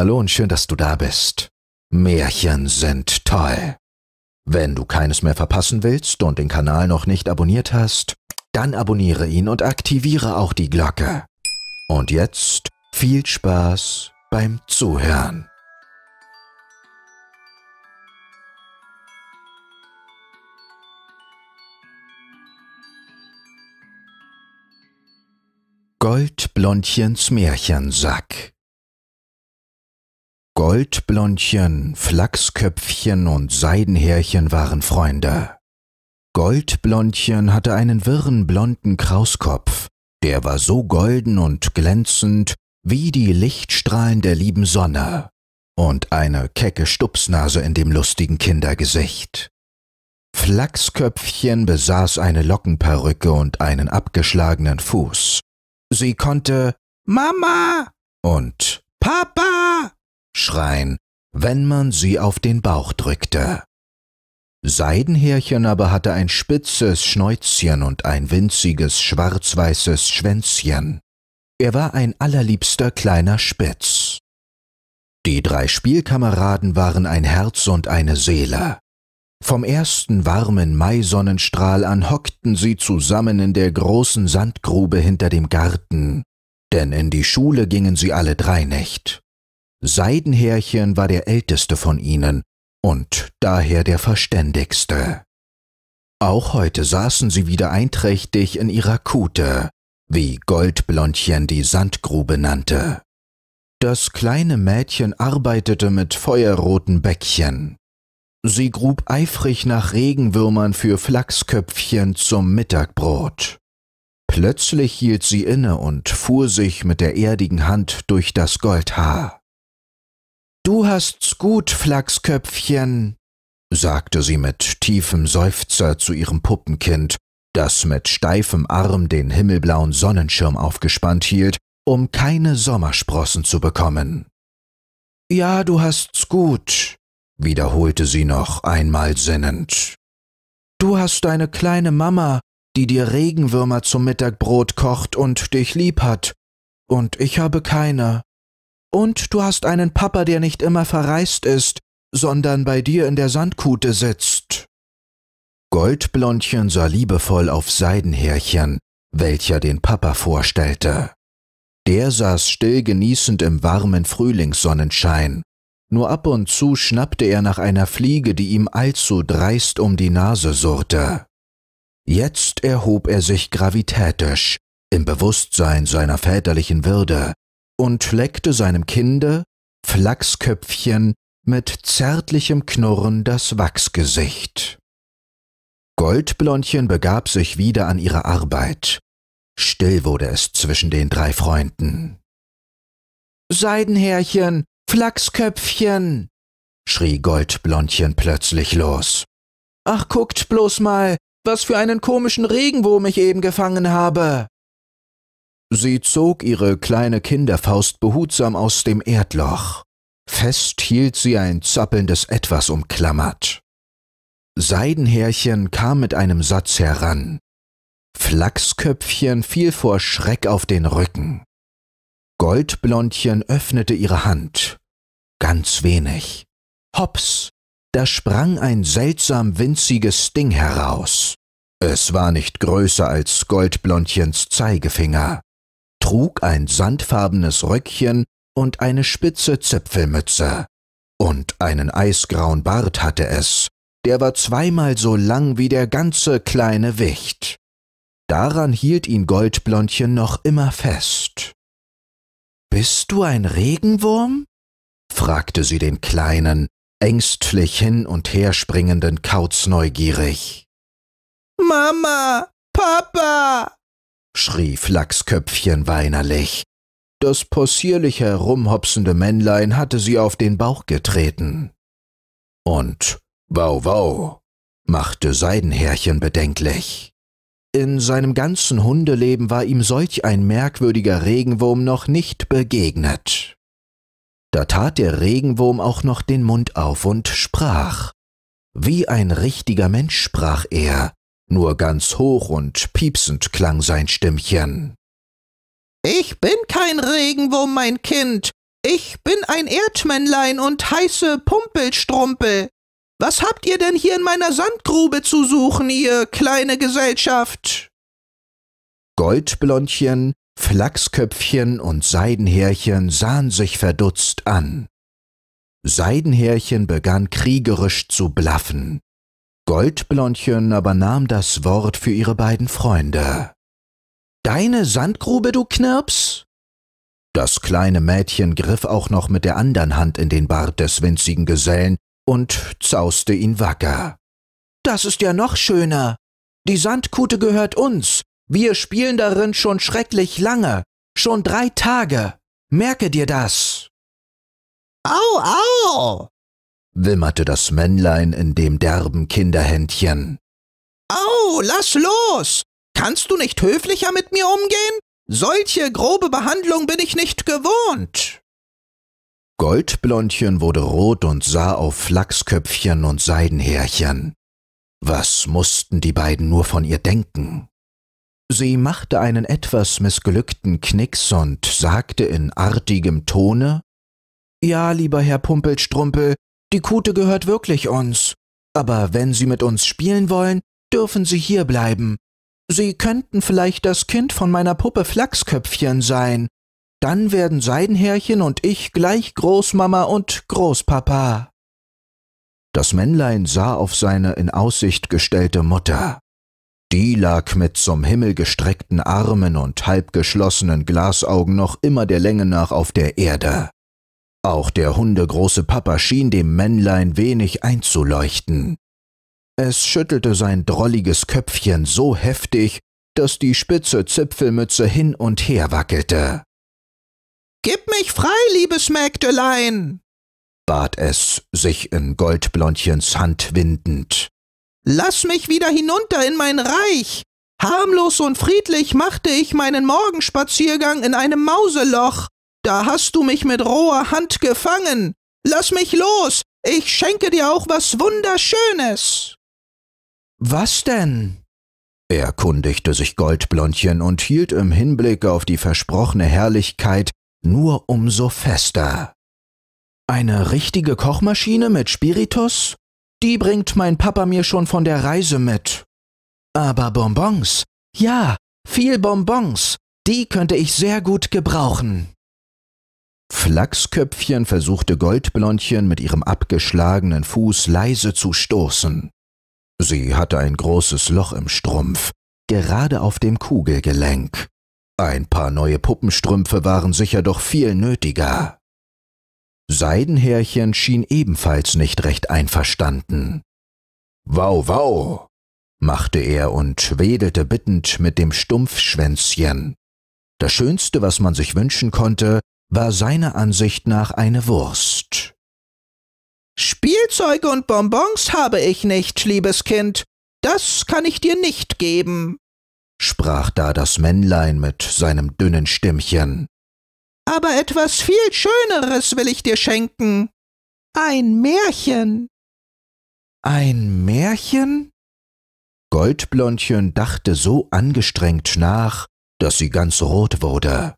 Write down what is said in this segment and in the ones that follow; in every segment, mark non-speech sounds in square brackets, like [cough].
Hallo und schön, dass du da bist. Märchen sind toll. Wenn du keines mehr verpassen willst und den Kanal noch nicht abonniert hast, dann abonniere ihn und aktiviere auch die Glocke. Und jetzt viel Spaß beim Zuhören. Goldblondchens Märchensack Goldblondchen, Flachsköpfchen und Seidenhärchen waren Freunde. Goldblondchen hatte einen wirren blonden Krauskopf, der war so golden und glänzend wie die Lichtstrahlen der lieben Sonne und eine kecke Stupsnase in dem lustigen Kindergesicht. Flachsköpfchen besaß eine Lockenperücke und einen abgeschlagenen Fuß. Sie konnte Mama und Papa schreien, wenn man sie auf den Bauch drückte. Seidenhärchen aber hatte ein spitzes Schnäuzchen und ein winziges schwarz-weißes Schwänzchen. Er war ein allerliebster kleiner Spitz. Die drei Spielkameraden waren ein Herz und eine Seele. Vom ersten warmen Maisonnenstrahl an hockten sie zusammen in der großen Sandgrube hinter dem Garten, denn in die Schule gingen sie alle drei nicht. Seidenhärchen war der älteste von ihnen und daher der verständigste. Auch heute saßen sie wieder einträchtig in ihrer Kute, wie Goldblondchen die Sandgrube nannte. Das kleine Mädchen arbeitete mit feuerroten Bäckchen. Sie grub eifrig nach Regenwürmern für Flachsköpfchen zum Mittagbrot. Plötzlich hielt sie inne und fuhr sich mit der erdigen Hand durch das Goldhaar. Du hast's gut, Flachsköpfchen, sagte sie mit tiefem Seufzer zu ihrem Puppenkind, das mit steifem Arm den himmelblauen Sonnenschirm aufgespannt hielt, um keine Sommersprossen zu bekommen. Ja, du hast's gut, wiederholte sie noch einmal sinnend. Du hast eine kleine Mama, die dir Regenwürmer zum Mittagbrot kocht und dich lieb hat, und ich habe keine. Und du hast einen Papa, der nicht immer verreist ist, sondern bei dir in der Sandkute sitzt. Goldblondchen sah liebevoll auf Seidenhärchen, welcher den Papa vorstellte. Der saß still genießend im warmen Frühlingssonnenschein. Nur ab und zu schnappte er nach einer Fliege, die ihm allzu dreist um die Nase surrte. Jetzt erhob er sich gravitätisch, im Bewusstsein seiner väterlichen Würde, und leckte seinem Kinde, Flachsköpfchen, mit zärtlichem Knurren das Wachsgesicht. Goldblondchen begab sich wieder an ihre Arbeit. Still wurde es zwischen den drei Freunden. Seidenhärchen, Flachsköpfchen, schrie Goldblondchen plötzlich los. Ach, guckt bloß mal, was für einen komischen Regenwurm ich eben gefangen habe. Sie zog ihre kleine Kinderfaust behutsam aus dem Erdloch. Fest hielt sie ein zappelndes Etwas umklammert. Seidenhärchen kam mit einem Satz heran. Flachsköpfchen fiel vor Schreck auf den Rücken. Goldblondchen öffnete ihre Hand. Ganz wenig. Hops! Da sprang ein seltsam winziges Ding heraus. Es war nicht größer als Goldblondchens Zeigefinger trug ein sandfarbenes Röckchen und eine spitze Zipfelmütze. Und einen eisgrauen Bart hatte es, der war zweimal so lang wie der ganze kleine Wicht. Daran hielt ihn Goldblondchen noch immer fest. Bist du ein Regenwurm? fragte sie den kleinen, ängstlich hin und her springenden Kauz neugierig. Mama, Papa, schrie Flachsköpfchen weinerlich. Das possierlich herumhopsende Männlein hatte sie auf den Bauch getreten. Und Wow Wow machte Seidenhärchen bedenklich. In seinem ganzen Hundeleben war ihm solch ein merkwürdiger Regenwurm noch nicht begegnet. Da tat der Regenwurm auch noch den Mund auf und sprach. Wie ein richtiger Mensch sprach er, nur ganz hoch und piepsend klang sein Stimmchen. Ich bin kein Regenwurm, mein Kind. Ich bin ein Erdmännlein und heiße Pumpelstrumpel. Was habt ihr denn hier in meiner Sandgrube zu suchen, ihr kleine Gesellschaft? Goldblondchen, Flachsköpfchen und Seidenhärchen sahen sich verdutzt an. Seidenhärchen begann kriegerisch zu blaffen. Goldblondchen aber nahm das Wort für ihre beiden Freunde. Deine Sandgrube, du Knirps? Das kleine Mädchen griff auch noch mit der anderen Hand in den Bart des winzigen Gesellen und zauste ihn wacker. Das ist ja noch schöner. Die Sandkute gehört uns. Wir spielen darin schon schrecklich lange. Schon drei Tage. Merke dir das. Au, au! wimmerte das Männlein in dem derben Kinderhändchen. Au, lass los! Kannst du nicht höflicher mit mir umgehen? Solche grobe Behandlung bin ich nicht gewohnt. Goldblondchen wurde rot und sah auf Flachsköpfchen und Seidenhärchen. Was mussten die beiden nur von ihr denken? Sie machte einen etwas missglückten Knicks und sagte in artigem Tone Ja, lieber Herr Pumpelstrumpel, die Kute gehört wirklich uns. Aber wenn Sie mit uns spielen wollen, dürfen Sie hier bleiben. Sie könnten vielleicht das Kind von meiner Puppe Flachsköpfchen sein. Dann werden Seidenherrchen und ich gleich Großmama und Großpapa. Das Männlein sah auf seine in Aussicht gestellte Mutter. Die lag mit zum Himmel gestreckten Armen und halbgeschlossenen Glasaugen noch immer der Länge nach auf der Erde. Auch der hundegroße Papa schien dem Männlein wenig einzuleuchten. Es schüttelte sein drolliges Köpfchen so heftig, dass die spitze Zipfelmütze hin und her wackelte. Gib mich frei, liebes Mägdelein, bat es, sich in Goldblondchens Hand windend. Lass mich wieder hinunter in mein Reich. Harmlos und friedlich machte ich meinen Morgenspaziergang in einem Mauseloch, da hast du mich mit roher Hand gefangen. Lass mich los. Ich schenke dir auch was Wunderschönes. Was denn? erkundigte sich Goldblondchen und hielt im Hinblick auf die versprochene Herrlichkeit nur umso fester. Eine richtige Kochmaschine mit Spiritus? Die bringt mein Papa mir schon von der Reise mit. Aber Bonbons? Ja, viel Bonbons. Die könnte ich sehr gut gebrauchen. Flachsköpfchen versuchte Goldblondchen mit ihrem abgeschlagenen Fuß leise zu stoßen. Sie hatte ein großes Loch im Strumpf, gerade auf dem Kugelgelenk. Ein paar neue Puppenstrümpfe waren sicher doch viel nötiger. Seidenhärchen schien ebenfalls nicht recht einverstanden. Wow, wow, machte er und wedelte bittend mit dem Stumpfschwänzchen. Das Schönste, was man sich wünschen konnte, war seiner Ansicht nach eine Wurst. Spielzeuge und Bonbons habe ich nicht, liebes Kind. Das kann ich dir nicht geben, sprach da das Männlein mit seinem dünnen Stimmchen. Aber etwas viel Schöneres will ich dir schenken. Ein Märchen. Ein Märchen? Goldblondchen dachte so angestrengt nach, dass sie ganz rot wurde.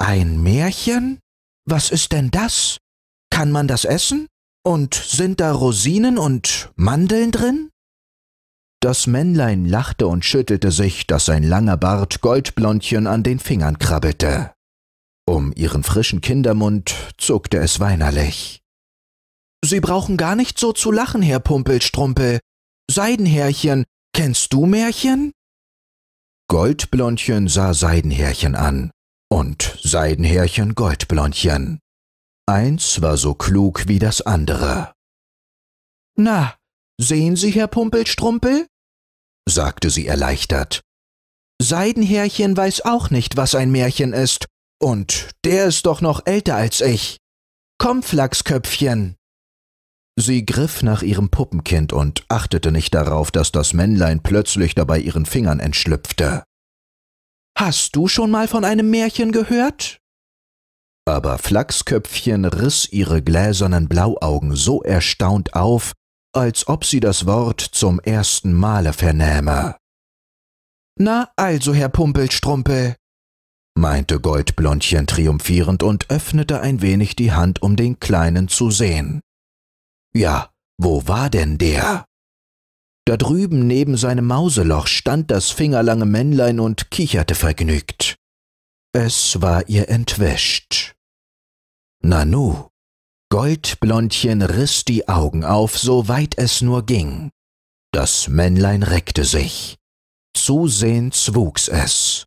Ein Märchen? Was ist denn das? Kann man das essen? Und sind da Rosinen und Mandeln drin? Das Männlein lachte und schüttelte sich, dass sein langer Bart Goldblondchen an den Fingern krabbelte. Um ihren frischen Kindermund zuckte es weinerlich. Sie brauchen gar nicht so zu lachen, Herr Pumpelstrumpel. Seidenherrchen, kennst du Märchen? Goldblondchen sah Seidenherrchen an und Seidenhärchen Goldblondchen. Eins war so klug wie das andere. Na, sehen Sie, Herr Pumpelstrumpel? sagte sie erleichtert. Seidenhärchen weiß auch nicht, was ein Märchen ist, und der ist doch noch älter als ich. Komm, Flachsköpfchen! Sie griff nach ihrem Puppenkind und achtete nicht darauf, dass das Männlein plötzlich dabei ihren Fingern entschlüpfte. Hast du schon mal von einem Märchen gehört? Aber Flachsköpfchen riss ihre gläsernen Blauaugen so erstaunt auf, als ob sie das Wort zum ersten Male vernähme. Na also, Herr Pumpelstrumpel, meinte Goldblondchen triumphierend und öffnete ein wenig die Hand, um den Kleinen zu sehen. Ja, wo war denn der? Da drüben neben seinem Mauseloch stand das fingerlange Männlein und kicherte vergnügt. Es war ihr entwischt. Nanu, Goldblondchen riss die Augen auf, soweit es nur ging. Das Männlein reckte sich. Zusehends wuchs es.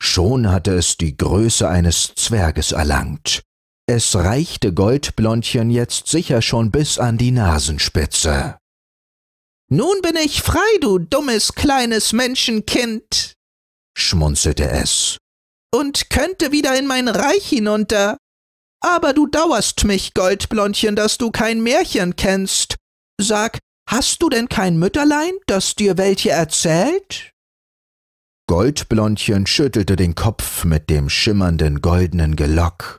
Schon hatte es die Größe eines Zwerges erlangt. Es reichte Goldblondchen jetzt sicher schon bis an die Nasenspitze. Nun bin ich frei, du dummes kleines Menschenkind, schmunzelte es, und könnte wieder in mein Reich hinunter. Aber du dauerst mich, Goldblondchen, dass du kein Märchen kennst. Sag, hast du denn kein Mütterlein, das dir welche erzählt? Goldblondchen schüttelte den Kopf mit dem schimmernden goldenen Gelock.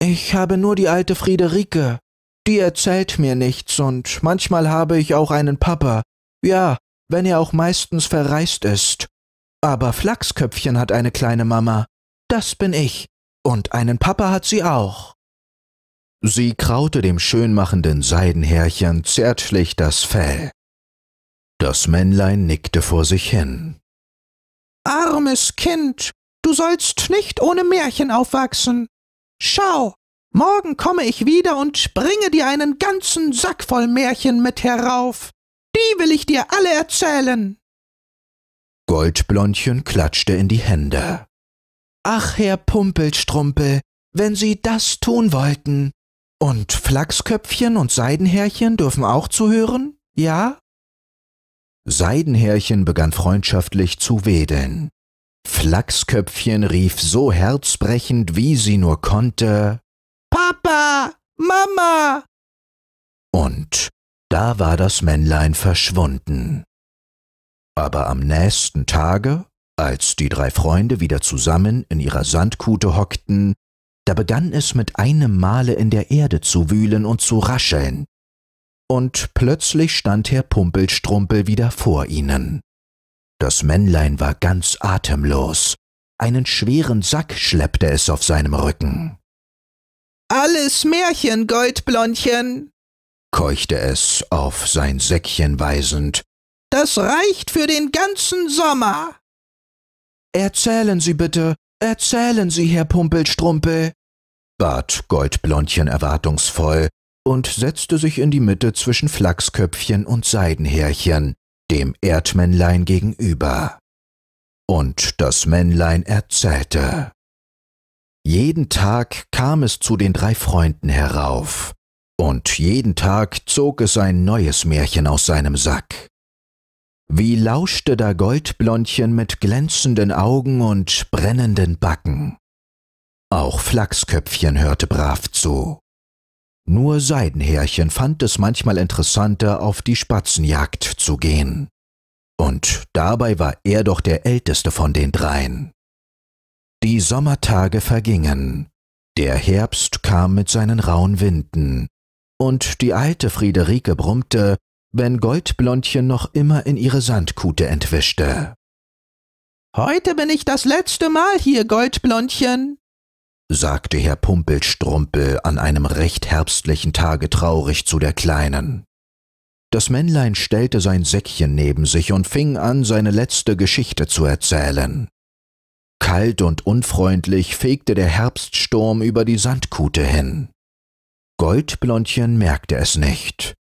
Ich habe nur die alte Friederike, die erzählt mir nichts und manchmal habe ich auch einen Papa. Ja, wenn er auch meistens verreist ist. Aber Flachsköpfchen hat eine kleine Mama. Das bin ich. Und einen Papa hat sie auch. Sie kraute dem schönmachenden Seidenhärchen zärtlich das Fell. Das Männlein nickte vor sich hin. Armes Kind, du sollst nicht ohne Märchen aufwachsen. Schau, Morgen komme ich wieder und springe dir einen ganzen Sack voll Märchen mit herauf. Die will ich dir alle erzählen. Goldblondchen klatschte in die Hände. Ach, Herr Pumpelstrumpel, wenn Sie das tun wollten. Und Flachsköpfchen und Seidenhärchen dürfen auch zuhören, ja? Seidenhärchen begann freundschaftlich zu wedeln. Flachsköpfchen rief so herzbrechend, wie sie nur konnte. Papa, Mama. Und da war das Männlein verschwunden. Aber am nächsten Tage, als die drei Freunde wieder zusammen in ihrer Sandkute hockten, da begann es mit einem Male in der Erde zu wühlen und zu rascheln. Und plötzlich stand Herr Pumpelstrumpel wieder vor ihnen. Das Männlein war ganz atemlos. Einen schweren Sack schleppte es auf seinem Rücken. Alles Märchen, Goldblondchen, keuchte es auf sein Säckchen weisend. Das reicht für den ganzen Sommer. Erzählen Sie bitte, erzählen Sie, Herr Pumpelstrumpel, bat Goldblondchen erwartungsvoll und setzte sich in die Mitte zwischen Flachsköpfchen und Seidenhärchen, dem Erdmännlein gegenüber. Und das Männlein erzählte. Jeden Tag kam es zu den drei Freunden herauf, und jeden Tag zog es ein neues Märchen aus seinem Sack. Wie lauschte da Goldblondchen mit glänzenden Augen und brennenden Backen. Auch Flachsköpfchen hörte brav zu. Nur Seidenhärchen fand es manchmal interessanter, auf die Spatzenjagd zu gehen. Und dabei war er doch der älteste von den dreien. Die Sommertage vergingen, der Herbst kam mit seinen rauen Winden, und die alte Friederike brummte, wenn Goldblondchen noch immer in ihre Sandkute entwischte. Heute bin ich das letzte Mal hier, Goldblondchen, sagte Herr Pumpelstrumpel an einem recht herbstlichen Tage traurig zu der Kleinen. Das Männlein stellte sein Säckchen neben sich und fing an, seine letzte Geschichte zu erzählen. Kalt und unfreundlich fegte der Herbststurm über die Sandkute hin. Goldblondchen merkte es nicht.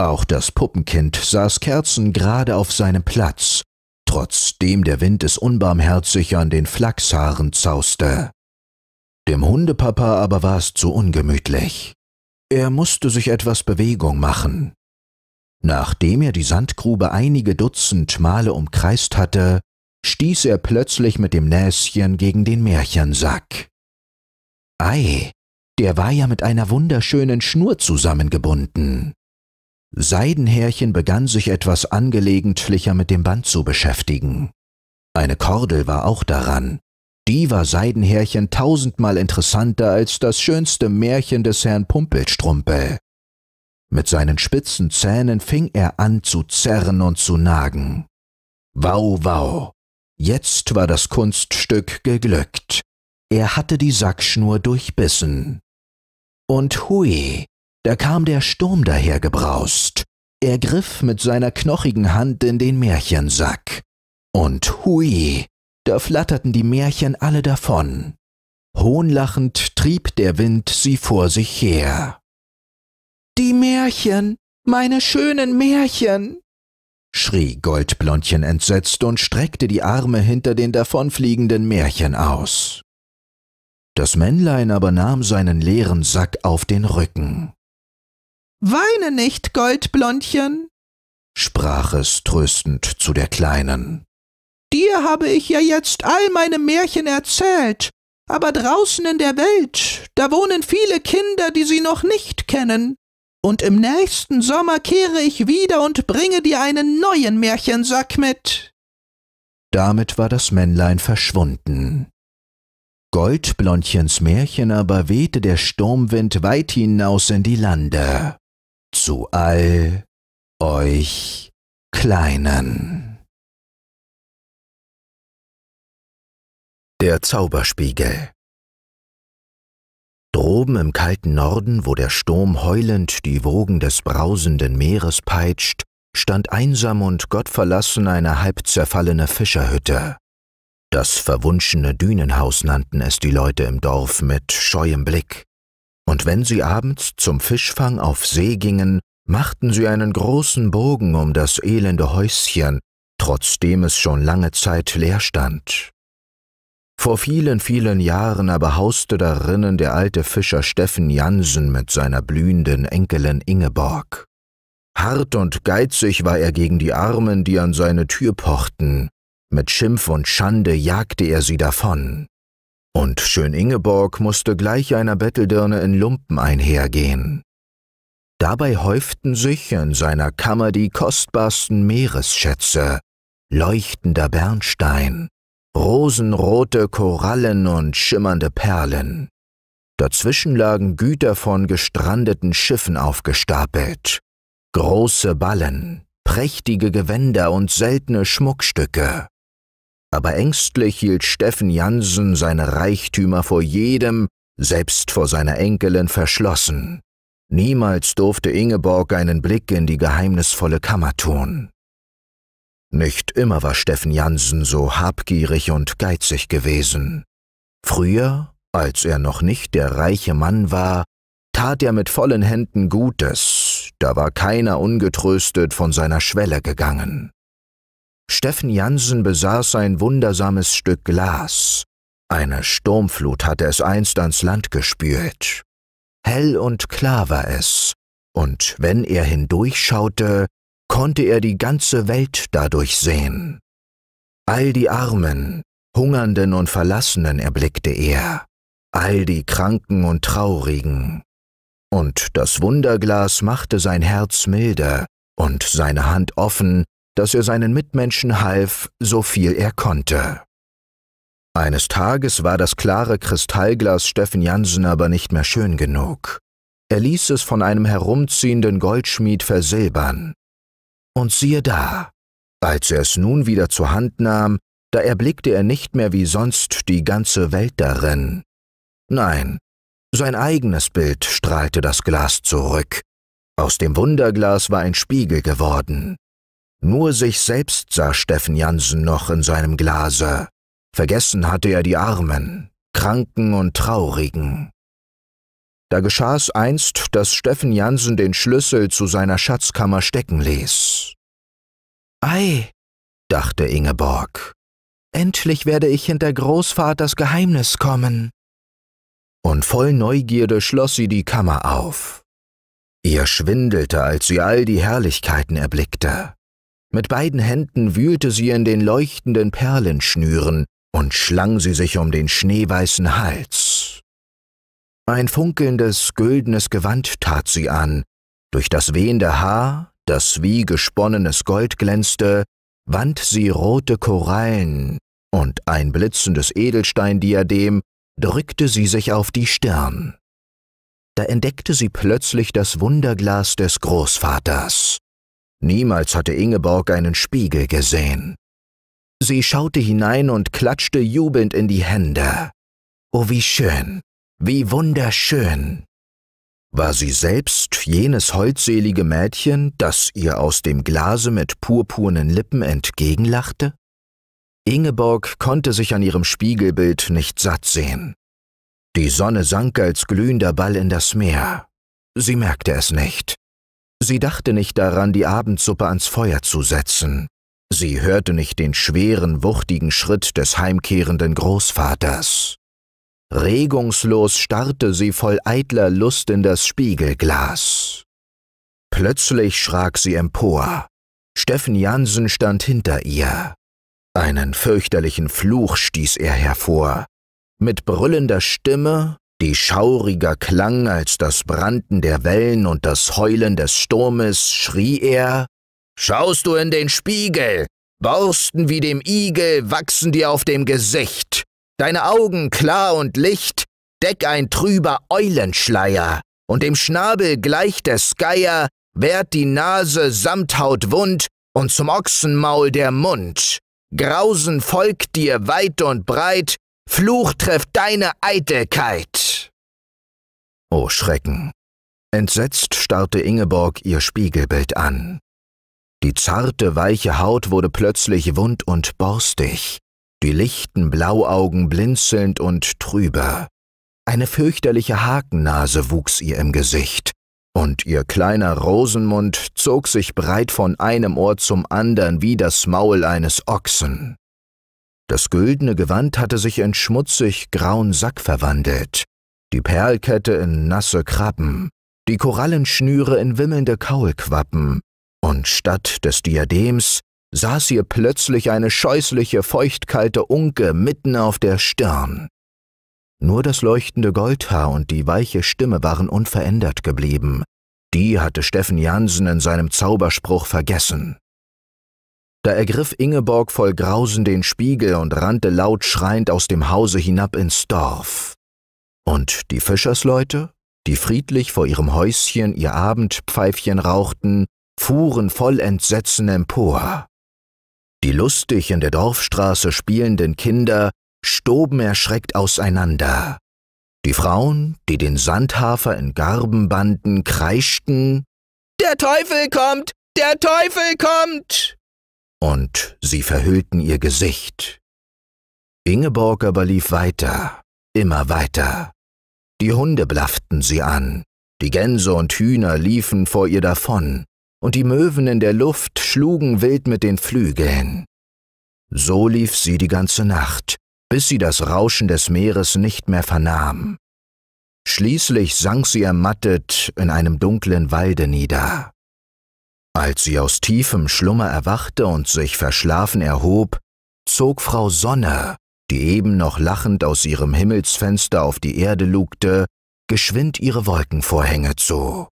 Auch das Puppenkind saß kerzengerade auf seinem Platz, trotzdem der Wind es unbarmherzig an den Flachshaaren zauste. Dem Hundepapa aber war es zu ungemütlich. Er musste sich etwas Bewegung machen. Nachdem er die Sandgrube einige Dutzend Male umkreist hatte, stieß er plötzlich mit dem Näschen gegen den Märchensack. Ei, der war ja mit einer wunderschönen Schnur zusammengebunden. Seidenhärchen begann sich etwas angelegentlicher mit dem Band zu beschäftigen. Eine Kordel war auch daran. Die war Seidenhärchen tausendmal interessanter als das schönste Märchen des Herrn Pumpelstrumpel. Mit seinen spitzen Zähnen fing er an zu zerren und zu nagen. Wow, wow! Jetzt war das Kunststück geglückt. Er hatte die Sackschnur durchbissen. Und hui, da kam der Sturm dahergebraust. Er griff mit seiner knochigen Hand in den Märchensack. Und hui, da flatterten die Märchen alle davon. Hohnlachend trieb der Wind sie vor sich her. Die Märchen, meine schönen Märchen, schrie Goldblondchen entsetzt und streckte die Arme hinter den davonfliegenden Märchen aus. Das Männlein aber nahm seinen leeren Sack auf den Rücken. Weine nicht, Goldblondchen, sprach es tröstend zu der Kleinen. Dir habe ich ja jetzt all meine Märchen erzählt, aber draußen in der Welt, da wohnen viele Kinder, die sie noch nicht kennen, und im nächsten Sommer kehre ich wieder und bringe dir einen neuen Märchensack mit. Damit war das Männlein verschwunden. Goldblondchens Märchen aber wehte der Sturmwind weit hinaus in die Lande, zu all euch Kleinen. Der Zauberspiegel droben im kalten Norden, wo der Sturm heulend die Wogen des brausenden Meeres peitscht, stand einsam und gottverlassen eine halb zerfallene Fischerhütte. Das verwunschene Dünenhaus nannten es die Leute im Dorf mit scheuem Blick. Und wenn sie abends zum Fischfang auf See gingen, machten sie einen großen Bogen um das elende Häuschen, trotzdem es schon lange Zeit leer stand. Vor vielen, vielen Jahren aber hauste darinnen der alte Fischer Steffen Jansen mit seiner blühenden Enkelin Ingeborg. Hart und geizig war er gegen die Armen, die an seine Tür pochten, mit Schimpf und Schande jagte er sie davon. Und schön Ingeborg musste gleich einer Betteldirne in Lumpen einhergehen. Dabei häuften sich in seiner Kammer die kostbarsten Meeresschätze, leuchtender Bernstein, rosenrote Korallen und schimmernde Perlen. Dazwischen lagen Güter von gestrandeten Schiffen aufgestapelt, große Ballen, prächtige Gewänder und seltene Schmuckstücke. Aber ängstlich hielt Steffen Jansen seine Reichtümer vor jedem, selbst vor seiner Enkelin, verschlossen. Niemals durfte Ingeborg einen Blick in die geheimnisvolle Kammer tun. Nicht immer war Steffen Jansen so habgierig und geizig gewesen. Früher, als er noch nicht der reiche Mann war, tat er mit vollen Händen Gutes, da war keiner ungetröstet von seiner Schwelle gegangen. Steffen Jansen besaß ein wundersames Stück Glas. Eine Sturmflut hatte es einst ans Land gespült. Hell und klar war es, und wenn er hindurchschaute, konnte er die ganze Welt dadurch sehen. All die Armen, Hungernden und Verlassenen erblickte er, all die Kranken und Traurigen. Und das Wunderglas machte sein Herz milder und seine Hand offen, dass er seinen Mitmenschen half, so viel er konnte. Eines Tages war das klare Kristallglas Steffen Jansen aber nicht mehr schön genug. Er ließ es von einem herumziehenden Goldschmied versilbern, und siehe da, als er es nun wieder zur Hand nahm, da erblickte er nicht mehr wie sonst die ganze Welt darin. Nein, sein eigenes Bild strahlte das Glas zurück. Aus dem Wunderglas war ein Spiegel geworden. Nur sich selbst sah Steffen Jansen noch in seinem Glase. Vergessen hatte er die Armen, Kranken und Traurigen. Da geschah es einst, dass Steffen Jansen den Schlüssel zu seiner Schatzkammer stecken ließ. Ei, dachte Ingeborg, endlich werde ich hinter Großvaters Geheimnis kommen. Und voll Neugierde schloss sie die Kammer auf. Ihr schwindelte, als sie all die Herrlichkeiten erblickte. Mit beiden Händen wühlte sie in den leuchtenden Perlenschnüren und schlang sie sich um den schneeweißen Hals. Ein funkelndes, güldenes Gewand tat sie an, durch das wehende Haar das wie gesponnenes Gold glänzte, wand sie rote Korallen, und ein blitzendes Edelsteindiadem drückte sie sich auf die Stirn. Da entdeckte sie plötzlich das Wunderglas des Großvaters. Niemals hatte Ingeborg einen Spiegel gesehen. Sie schaute hinein und klatschte jubelnd in die Hände. Oh, wie schön, wie wunderschön! war sie selbst jenes holdselige Mädchen, das ihr aus dem Glase mit purpurnen Lippen entgegenlachte? Ingeborg konnte sich an ihrem Spiegelbild nicht satt sehen. Die Sonne sank als glühender Ball in das Meer. Sie merkte es nicht. Sie dachte nicht daran, die Abendsuppe ans Feuer zu setzen. Sie hörte nicht den schweren, wuchtigen Schritt des heimkehrenden Großvaters. Regungslos starrte sie voll eitler Lust in das Spiegelglas. Plötzlich schrak sie empor. Steffen Jansen stand hinter ihr. Einen fürchterlichen Fluch stieß er hervor. Mit brüllender Stimme, die schauriger klang als das Branden der Wellen und das Heulen des Sturmes, schrie er Schaust du in den Spiegel, Borsten wie dem Igel wachsen dir auf dem Gesicht deine Augen klar und Licht, deck ein trüber Eulenschleier, und dem Schnabel gleich der Skeier, wehrt die Nase samt Haut wund und zum Ochsenmaul der Mund. Grausen folgt dir weit und breit, Fluch trifft deine Eitelkeit. O oh Schrecken! Entsetzt starrte Ingeborg ihr Spiegelbild an. Die zarte, weiche Haut wurde plötzlich wund und borstig, die lichten Blauaugen blinzelnd und trüber. Eine fürchterliche Hakennase wuchs ihr im Gesicht, und ihr kleiner Rosenmund zog sich breit von einem Ohr zum andern wie das Maul eines Ochsen. Das güldene Gewand hatte sich in schmutzig grauen Sack verwandelt, die Perlkette in nasse Krabben, die Korallenschnüre in wimmelnde Kaulquappen, und statt des Diadems saß ihr plötzlich eine scheußliche, feuchtkalte Unke mitten auf der Stirn. Nur das leuchtende Goldhaar und die weiche Stimme waren unverändert geblieben. Die hatte Steffen Jansen in seinem Zauberspruch vergessen. Da ergriff Ingeborg voll Grausen den Spiegel und rannte laut schreiend aus dem Hause hinab ins Dorf. Und die Fischersleute, die friedlich vor ihrem Häuschen ihr Abendpfeifchen rauchten, fuhren voll Entsetzen empor. Die lustig in der Dorfstraße spielenden Kinder stoben erschreckt auseinander. Die Frauen, die den Sandhafer in Garben banden, kreischten Der Teufel kommt! Der Teufel kommt! Und sie verhüllten ihr Gesicht. Ingeborg aber lief weiter, immer weiter. Die Hunde blafften sie an, die Gänse und Hühner liefen vor ihr davon, und die Möwen in der Luft schlugen wild mit den Flügeln. So lief sie die ganze Nacht, bis sie das Rauschen des Meeres nicht mehr vernahm. Schließlich sank sie ermattet in einem dunklen Walde nieder. Als sie aus tiefem Schlummer erwachte und sich verschlafen erhob, zog Frau Sonne, die eben noch lachend aus ihrem Himmelsfenster auf die Erde lugte, geschwind ihre Wolkenvorhänge zu.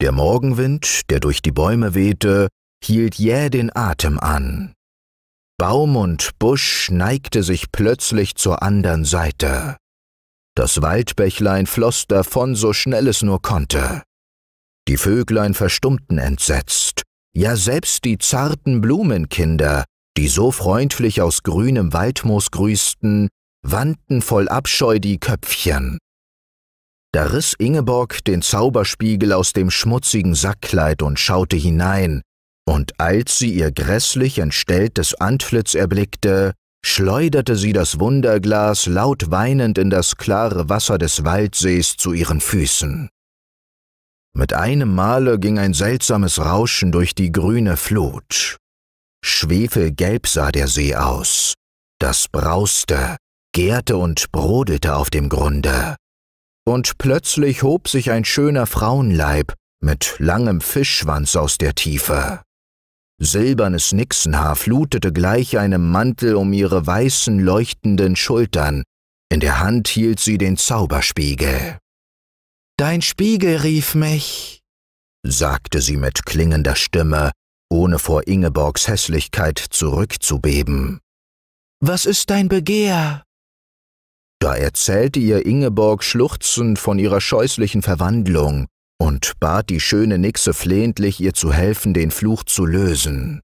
Der Morgenwind, der durch die Bäume wehte, hielt jäh den Atem an. Baum und Busch neigte sich plötzlich zur anderen Seite. Das Waldbächlein floss davon, so schnell es nur konnte. Die Vöglein verstummten entsetzt, ja selbst die zarten Blumenkinder, die so freundlich aus grünem Waldmoos grüßten, wandten voll Abscheu die Köpfchen, da riss Ingeborg den Zauberspiegel aus dem schmutzigen Sackkleid und schaute hinein, und als sie ihr grässlich entstelltes Antlitz erblickte, schleuderte sie das Wunderglas laut weinend in das klare Wasser des Waldsees zu ihren Füßen. Mit einem Male ging ein seltsames Rauschen durch die grüne Flut. Schwefelgelb sah der See aus. Das brauste, gärte und brodelte auf dem Grunde und plötzlich hob sich ein schöner Frauenleib mit langem Fischschwanz aus der Tiefe. Silbernes Nixenhaar flutete gleich einem Mantel um ihre weißen, leuchtenden Schultern, in der Hand hielt sie den Zauberspiegel. Dein Spiegel rief mich, sagte sie mit klingender Stimme, ohne vor Ingeborgs Hässlichkeit zurückzubeben. Was ist dein Begehr? Da erzählte ihr Ingeborg schluchzend von ihrer scheußlichen Verwandlung und bat die schöne Nixe flehentlich, ihr zu helfen, den Fluch zu lösen.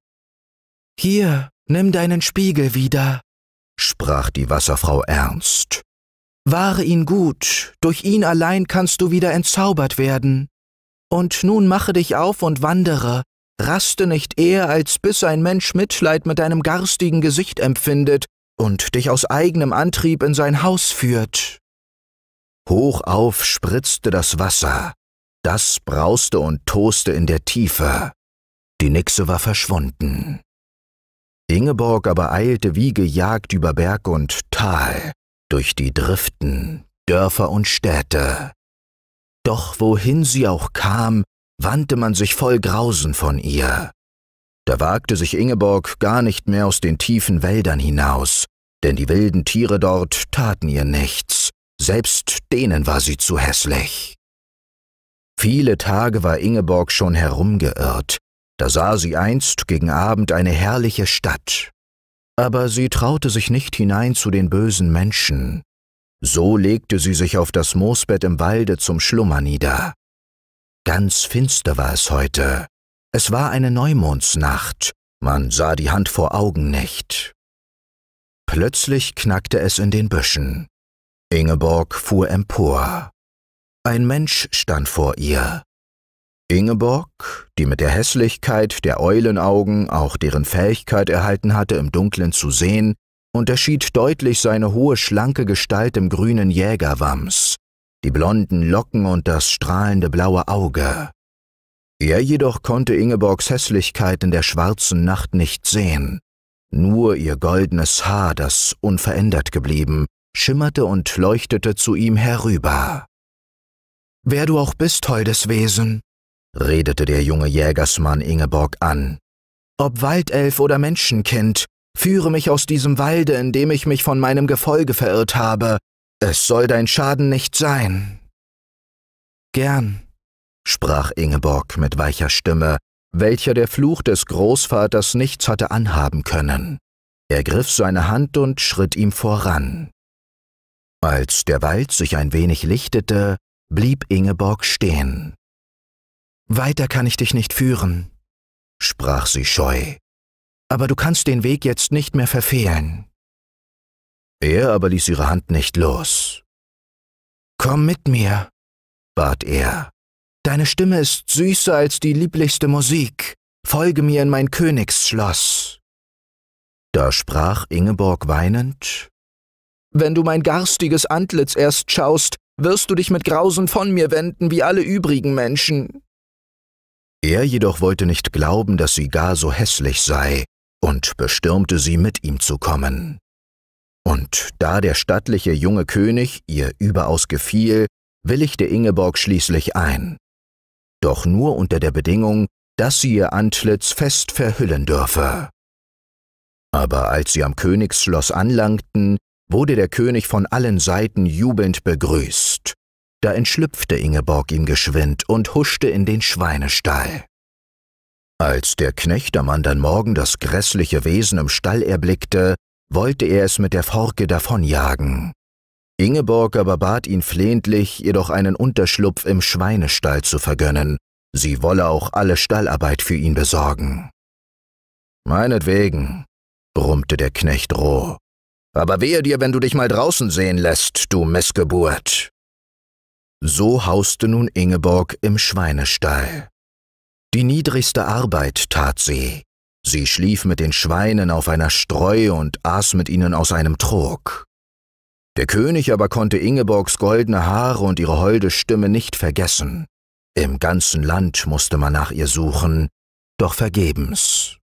Hier, nimm deinen Spiegel wieder, sprach die Wasserfrau ernst. Wahre ihn gut, durch ihn allein kannst du wieder entzaubert werden. Und nun mache dich auf und wandere, raste nicht eher, als bis ein Mensch Mitleid mit deinem garstigen Gesicht empfindet und dich aus eigenem Antrieb in sein Haus führt. Hochauf spritzte das Wasser, das brauste und toste in der Tiefe. Die Nixe war verschwunden. Ingeborg aber eilte wie gejagt über Berg und Tal, durch die Driften, Dörfer und Städte. Doch wohin sie auch kam, wandte man sich voll Grausen von ihr, da wagte sich Ingeborg gar nicht mehr aus den tiefen Wäldern hinaus, denn die wilden Tiere dort taten ihr nichts, selbst denen war sie zu hässlich. Viele Tage war Ingeborg schon herumgeirrt, da sah sie einst gegen Abend eine herrliche Stadt. Aber sie traute sich nicht hinein zu den bösen Menschen. So legte sie sich auf das Moosbett im Walde zum Schlummer nieder. Ganz finster war es heute, es war eine Neumondsnacht, man sah die Hand vor Augen nicht. Plötzlich knackte es in den Büschen. Ingeborg fuhr empor. Ein Mensch stand vor ihr. Ingeborg, die mit der Hässlichkeit der Eulenaugen auch deren Fähigkeit erhalten hatte, im Dunkeln zu sehen, unterschied deutlich seine hohe, schlanke Gestalt im grünen Jägerwams, die blonden Locken und das strahlende blaue Auge. Er jedoch konnte Ingeborgs Hässlichkeit in der schwarzen Nacht nicht sehen. Nur ihr goldenes Haar, das unverändert geblieben, schimmerte und leuchtete zu ihm herüber. Wer du auch bist, holdes Wesen, redete der junge Jägersmann Ingeborg an. Ob Waldelf oder Menschenkind, führe mich aus diesem Walde, in dem ich mich von meinem Gefolge verirrt habe. Es soll dein Schaden nicht sein. Gern, sprach Ingeborg mit weicher Stimme, welcher der Fluch des Großvaters nichts hatte anhaben können. Er griff seine Hand und schritt ihm voran. Als der Wald sich ein wenig lichtete, blieb Ingeborg stehen. Weiter kann ich dich nicht führen, sprach sie scheu, aber du kannst den Weg jetzt nicht mehr verfehlen. Er aber ließ ihre Hand nicht los. Komm mit mir, bat er. Deine Stimme ist süßer als die lieblichste Musik. Folge mir in mein Königsschloss. Da sprach Ingeborg weinend Wenn du mein garstiges Antlitz erst schaust, wirst du dich mit Grausen von mir wenden wie alle übrigen Menschen. Er jedoch wollte nicht glauben, dass sie gar so hässlich sei, und bestürmte sie, mit ihm zu kommen. Und da der stattliche junge König ihr überaus gefiel, willigte Ingeborg schließlich ein doch nur unter der Bedingung, dass sie ihr Antlitz fest verhüllen dürfe. Aber als sie am Königsschloss anlangten, wurde der König von allen Seiten jubelnd begrüßt. Da entschlüpfte Ingeborg ihm geschwind und huschte in den Schweinestall. Als der Knecht am andern Morgen das grässliche Wesen im Stall erblickte, wollte er es mit der Forke davonjagen. Ingeborg aber bat ihn flehentlich, ihr doch einen Unterschlupf im Schweinestall zu vergönnen, sie wolle auch alle Stallarbeit für ihn besorgen. Meinetwegen, brummte der Knecht roh, aber wehe dir, wenn du dich mal draußen sehen lässt, du Missgeburt. So hauste nun Ingeborg im Schweinestall. Die niedrigste Arbeit tat sie. Sie schlief mit den Schweinen auf einer Streu und aß mit ihnen aus einem Trog. Der König aber konnte Ingeborgs goldene Haare und ihre holde Stimme nicht vergessen. Im ganzen Land musste man nach ihr suchen, doch vergebens.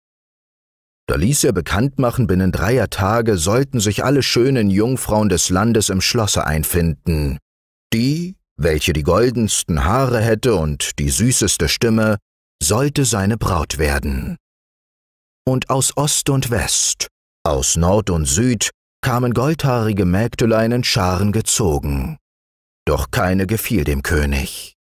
Da ließ er bekannt machen, binnen dreier Tage sollten sich alle schönen Jungfrauen des Landes im Schlosse einfinden. Die, welche die goldensten Haare hätte und die süßeste Stimme, sollte seine Braut werden. Und aus Ost und West, aus Nord und Süd kamen goldhaarige Mägdelein in Scharen gezogen. Doch keine gefiel dem König.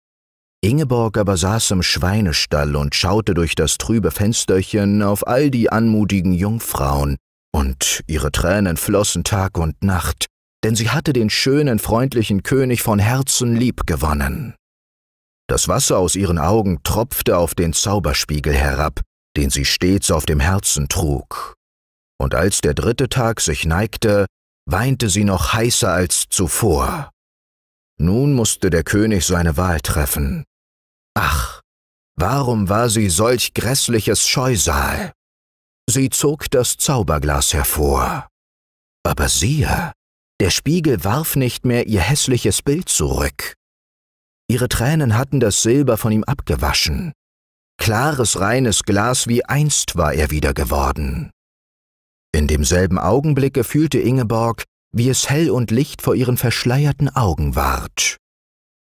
Ingeborg aber saß im Schweinestall und schaute durch das trübe Fensterchen auf all die anmutigen Jungfrauen, und ihre Tränen flossen Tag und Nacht, denn sie hatte den schönen, freundlichen König von Herzen lieb gewonnen. Das Wasser aus ihren Augen tropfte auf den Zauberspiegel herab, den sie stets auf dem Herzen trug, und als der dritte Tag sich neigte, weinte sie noch heißer als zuvor. Nun musste der König seine Wahl treffen. Ach, warum war sie solch grässliches Scheusal? Sie zog das Zauberglas hervor. Aber siehe, der Spiegel warf nicht mehr ihr hässliches Bild zurück. Ihre Tränen hatten das Silber von ihm abgewaschen. Klares, reines Glas wie einst war er wieder geworden. In demselben Augenblicke fühlte Ingeborg, wie es hell und licht vor ihren verschleierten Augen ward.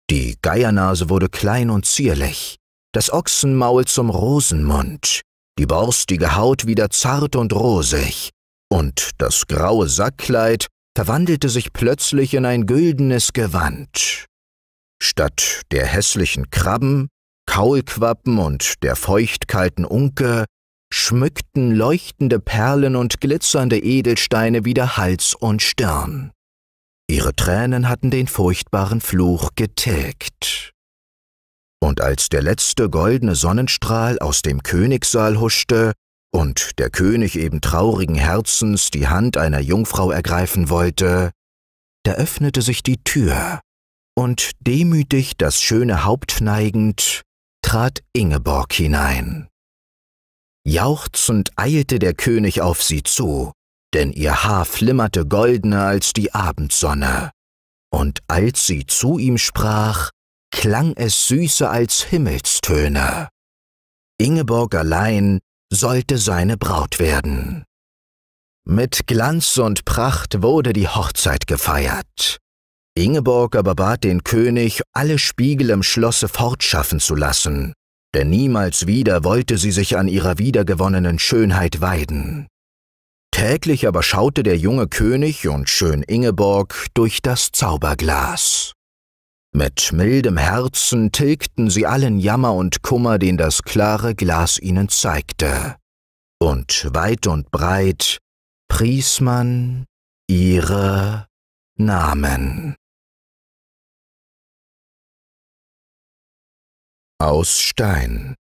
Die Geiernase wurde klein und zierlich, das Ochsenmaul zum Rosenmund, die borstige Haut wieder zart und rosig, und das graue Sackkleid verwandelte sich plötzlich in ein güldenes Gewand. Statt der hässlichen Krabben, Kaulquappen und der feuchtkalten Unke schmückten leuchtende Perlen und glitzernde Edelsteine wieder Hals und Stirn. Ihre Tränen hatten den furchtbaren Fluch getilgt. Und als der letzte goldene Sonnenstrahl aus dem Königssaal huschte und der König eben traurigen Herzens die Hand einer Jungfrau ergreifen wollte, da öffnete sich die Tür, und demütig das schöne Haupt neigend, trat Ingeborg hinein. Jauchzend eilte der König auf sie zu, denn ihr Haar flimmerte goldener als die Abendsonne. Und als sie zu ihm sprach, klang es süßer als Himmelstöne. Ingeborg allein sollte seine Braut werden. Mit Glanz und Pracht wurde die Hochzeit gefeiert. Ingeborg aber bat den König, alle Spiegel im Schlosse fortschaffen zu lassen, denn niemals wieder wollte sie sich an ihrer wiedergewonnenen Schönheit weiden. Täglich aber schaute der junge König und schön Ingeborg durch das Zauberglas. Mit mildem Herzen tilgten sie allen Jammer und Kummer, den das klare Glas ihnen zeigte. Und weit und breit pries man ihre Namen. aus Stein.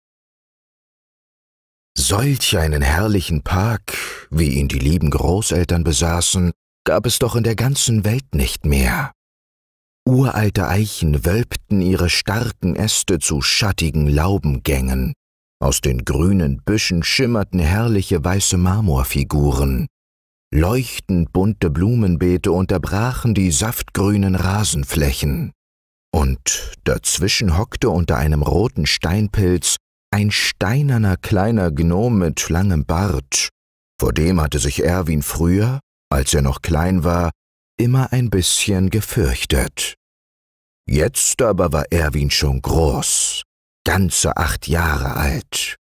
Solch einen herrlichen Park, wie ihn die lieben Großeltern besaßen, gab es doch in der ganzen Welt nicht mehr. Uralte Eichen wölbten ihre starken Äste zu schattigen Laubengängen, aus den grünen Büschen schimmerten herrliche weiße Marmorfiguren, leuchtend bunte Blumenbeete unterbrachen die saftgrünen Rasenflächen und dazwischen hockte unter einem roten Steinpilz ein steinerner kleiner Gnom mit langem Bart. Vor dem hatte sich Erwin früher, als er noch klein war, immer ein bisschen gefürchtet. Jetzt aber war Erwin schon groß, ganze acht Jahre alt.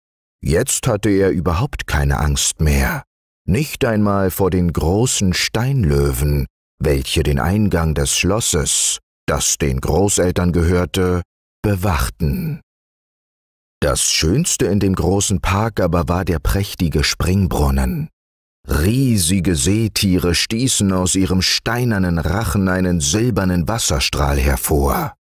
Jetzt hatte er überhaupt keine Angst mehr, nicht einmal vor den großen Steinlöwen, welche den Eingang des Schlosses das den Großeltern gehörte, bewachten. Das Schönste in dem großen Park aber war der prächtige Springbrunnen. Riesige Seetiere stießen aus ihrem steinernen Rachen einen silbernen Wasserstrahl hervor.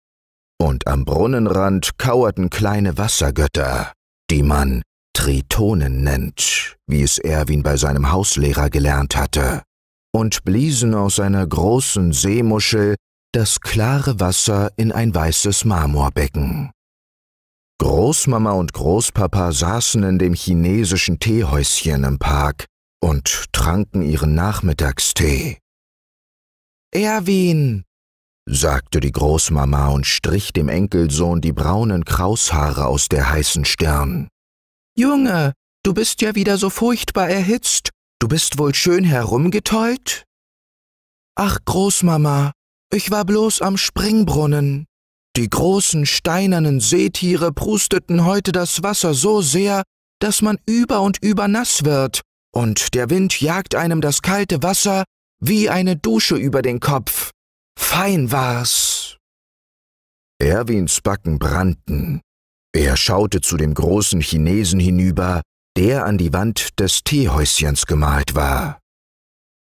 Und am Brunnenrand kauerten kleine Wassergötter, die man Tritonen nennt, wie es Erwin bei seinem Hauslehrer gelernt hatte, und bliesen aus einer großen Seemuschel das klare Wasser in ein weißes Marmorbecken. Großmama und Großpapa saßen in dem chinesischen Teehäuschen im Park und tranken ihren Nachmittagstee. Erwin, sagte die Großmama und strich dem Enkelsohn die braunen Kraushaare aus der heißen Stirn. Junge, du bist ja wieder so furchtbar erhitzt. Du bist wohl schön herumgetollt? Ach, Großmama, ich war bloß am Springbrunnen. Die großen steinernen Seetiere prusteten heute das Wasser so sehr, dass man über und über nass wird, und der Wind jagt einem das kalte Wasser wie eine Dusche über den Kopf. Fein war's. Erwins Backen brannten. Er schaute zu dem großen Chinesen hinüber, der an die Wand des Teehäuschens gemalt war.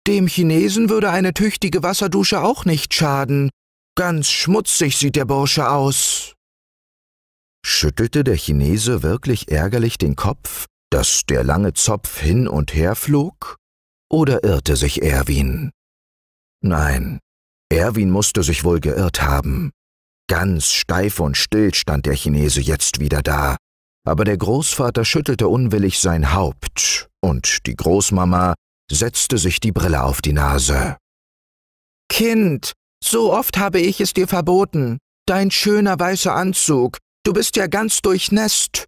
Dem Chinesen würde eine tüchtige Wasserdusche auch nicht schaden. Ganz schmutzig sieht der Bursche aus. Schüttelte der Chinese wirklich ärgerlich den Kopf, dass der lange Zopf hin und her flog? Oder irrte sich Erwin? Nein, Erwin musste sich wohl geirrt haben. Ganz steif und still stand der Chinese jetzt wieder da, aber der Großvater schüttelte unwillig sein Haupt, und die Großmama setzte sich die Brille auf die Nase. Kind, so oft habe ich es dir verboten. Dein schöner weißer Anzug, du bist ja ganz durchnässt.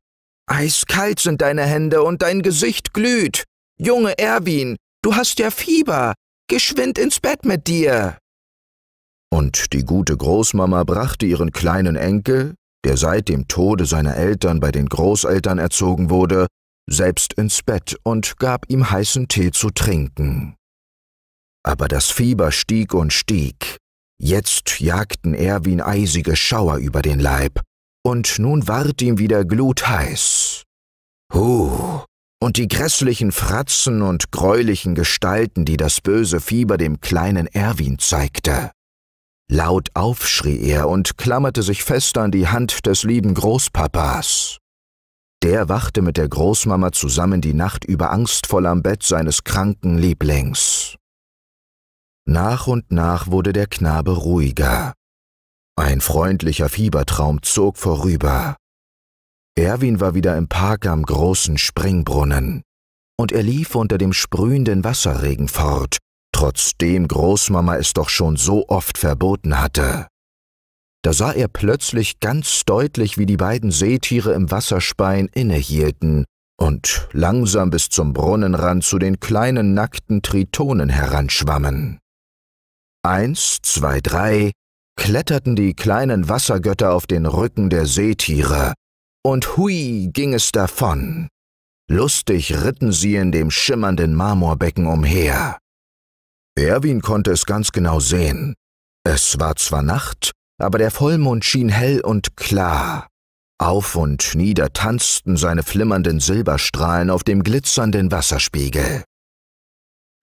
Eiskalt sind deine Hände und dein Gesicht glüht. Junge Erwin, du hast ja Fieber. Geschwind ins Bett mit dir. Und die gute Großmama brachte ihren kleinen Enkel, der seit dem Tode seiner Eltern bei den Großeltern erzogen wurde, selbst ins Bett und gab ihm heißen Tee zu trinken. Aber das Fieber stieg und stieg. Jetzt jagten Erwin eisige Schauer über den Leib, und nun ward ihm wieder glutheiß. Huh, und die grässlichen Fratzen und greulichen Gestalten, die das böse Fieber dem kleinen Erwin zeigte. Laut aufschrie er und klammerte sich fest an die Hand des lieben Großpapas. Der wachte mit der Großmama zusammen die Nacht über angstvoll am Bett seines kranken Lieblings. Nach und nach wurde der Knabe ruhiger. Ein freundlicher Fiebertraum zog vorüber. Erwin war wieder im Park am großen Springbrunnen, und er lief unter dem sprühenden Wasserregen fort, trotzdem Großmama es doch schon so oft verboten hatte. Da sah er plötzlich ganz deutlich, wie die beiden Seetiere im Wasserspein innehielten und langsam bis zum Brunnenrand zu den kleinen nackten Tritonen heranschwammen. Eins, zwei, drei kletterten die kleinen Wassergötter auf den Rücken der Seetiere, und hui ging es davon. Lustig ritten sie in dem schimmernden Marmorbecken umher. Erwin konnte es ganz genau sehen. Es war zwar Nacht, aber der Vollmond schien hell und klar. Auf und nieder tanzten seine flimmernden Silberstrahlen auf dem glitzernden Wasserspiegel.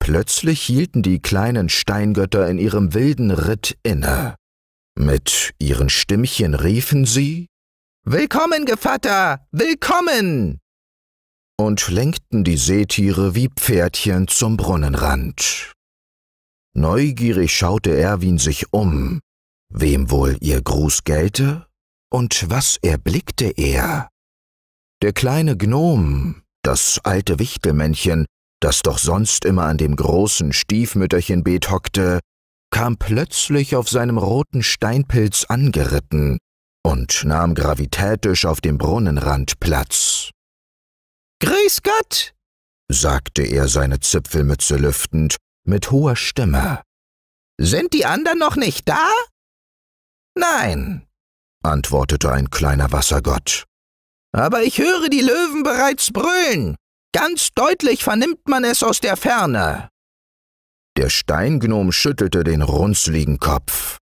Plötzlich hielten die kleinen Steingötter in ihrem wilden Ritt inne. Mit ihren Stimmchen riefen sie Willkommen, Gevatter, willkommen! und lenkten die Seetiere wie Pferdchen zum Brunnenrand. Neugierig schaute Erwin sich um, Wem wohl ihr Gruß gelte? Und was erblickte er? Der kleine Gnom, das alte Wichtelmännchen, das doch sonst immer an dem großen Stiefmütterchenbeet hockte, kam plötzlich auf seinem roten Steinpilz angeritten und nahm gravitätisch auf dem Brunnenrand Platz. Grüß Gott, sagte er seine Zipfelmütze lüftend mit hoher Stimme. Sind die anderen noch nicht da? Nein, antwortete ein kleiner Wassergott. Aber ich höre die Löwen bereits brüllen. Ganz deutlich vernimmt man es aus der Ferne. Der Steingnom schüttelte den runzligen Kopf.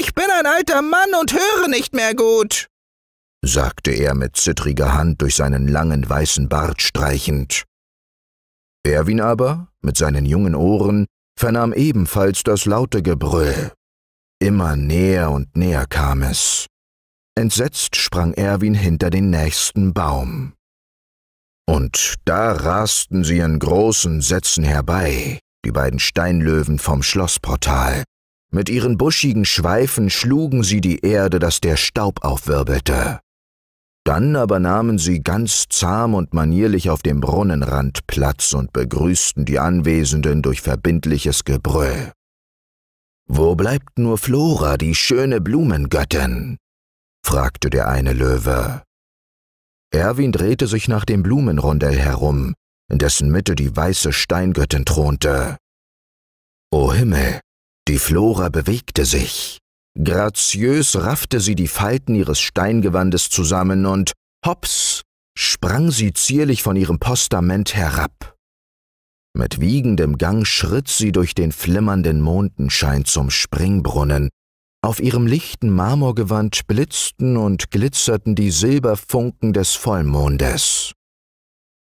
Ich bin ein alter Mann und höre nicht mehr gut, sagte er mit zittriger Hand durch seinen langen weißen Bart streichend. Erwin aber, mit seinen jungen Ohren, vernahm ebenfalls das laute Gebrüll. Immer näher und näher kam es. Entsetzt sprang Erwin hinter den nächsten Baum. Und da rasten sie in großen Sätzen herbei, die beiden Steinlöwen vom Schlossportal. Mit ihren buschigen Schweifen schlugen sie die Erde, dass der Staub aufwirbelte. Dann aber nahmen sie ganz zahm und manierlich auf dem Brunnenrand Platz und begrüßten die Anwesenden durch verbindliches Gebrüll. Wo bleibt nur Flora, die schöne Blumengöttin? fragte der eine Löwe. Erwin drehte sich nach dem Blumenrondell herum, in dessen Mitte die weiße Steingöttin thronte. O Himmel, die Flora bewegte sich. Graziös raffte sie die Falten ihres Steingewandes zusammen und, hops, sprang sie zierlich von ihrem Postament herab. Mit wiegendem Gang schritt sie durch den flimmernden Mondenschein zum Springbrunnen. Auf ihrem lichten Marmorgewand blitzten und glitzerten die Silberfunken des Vollmondes.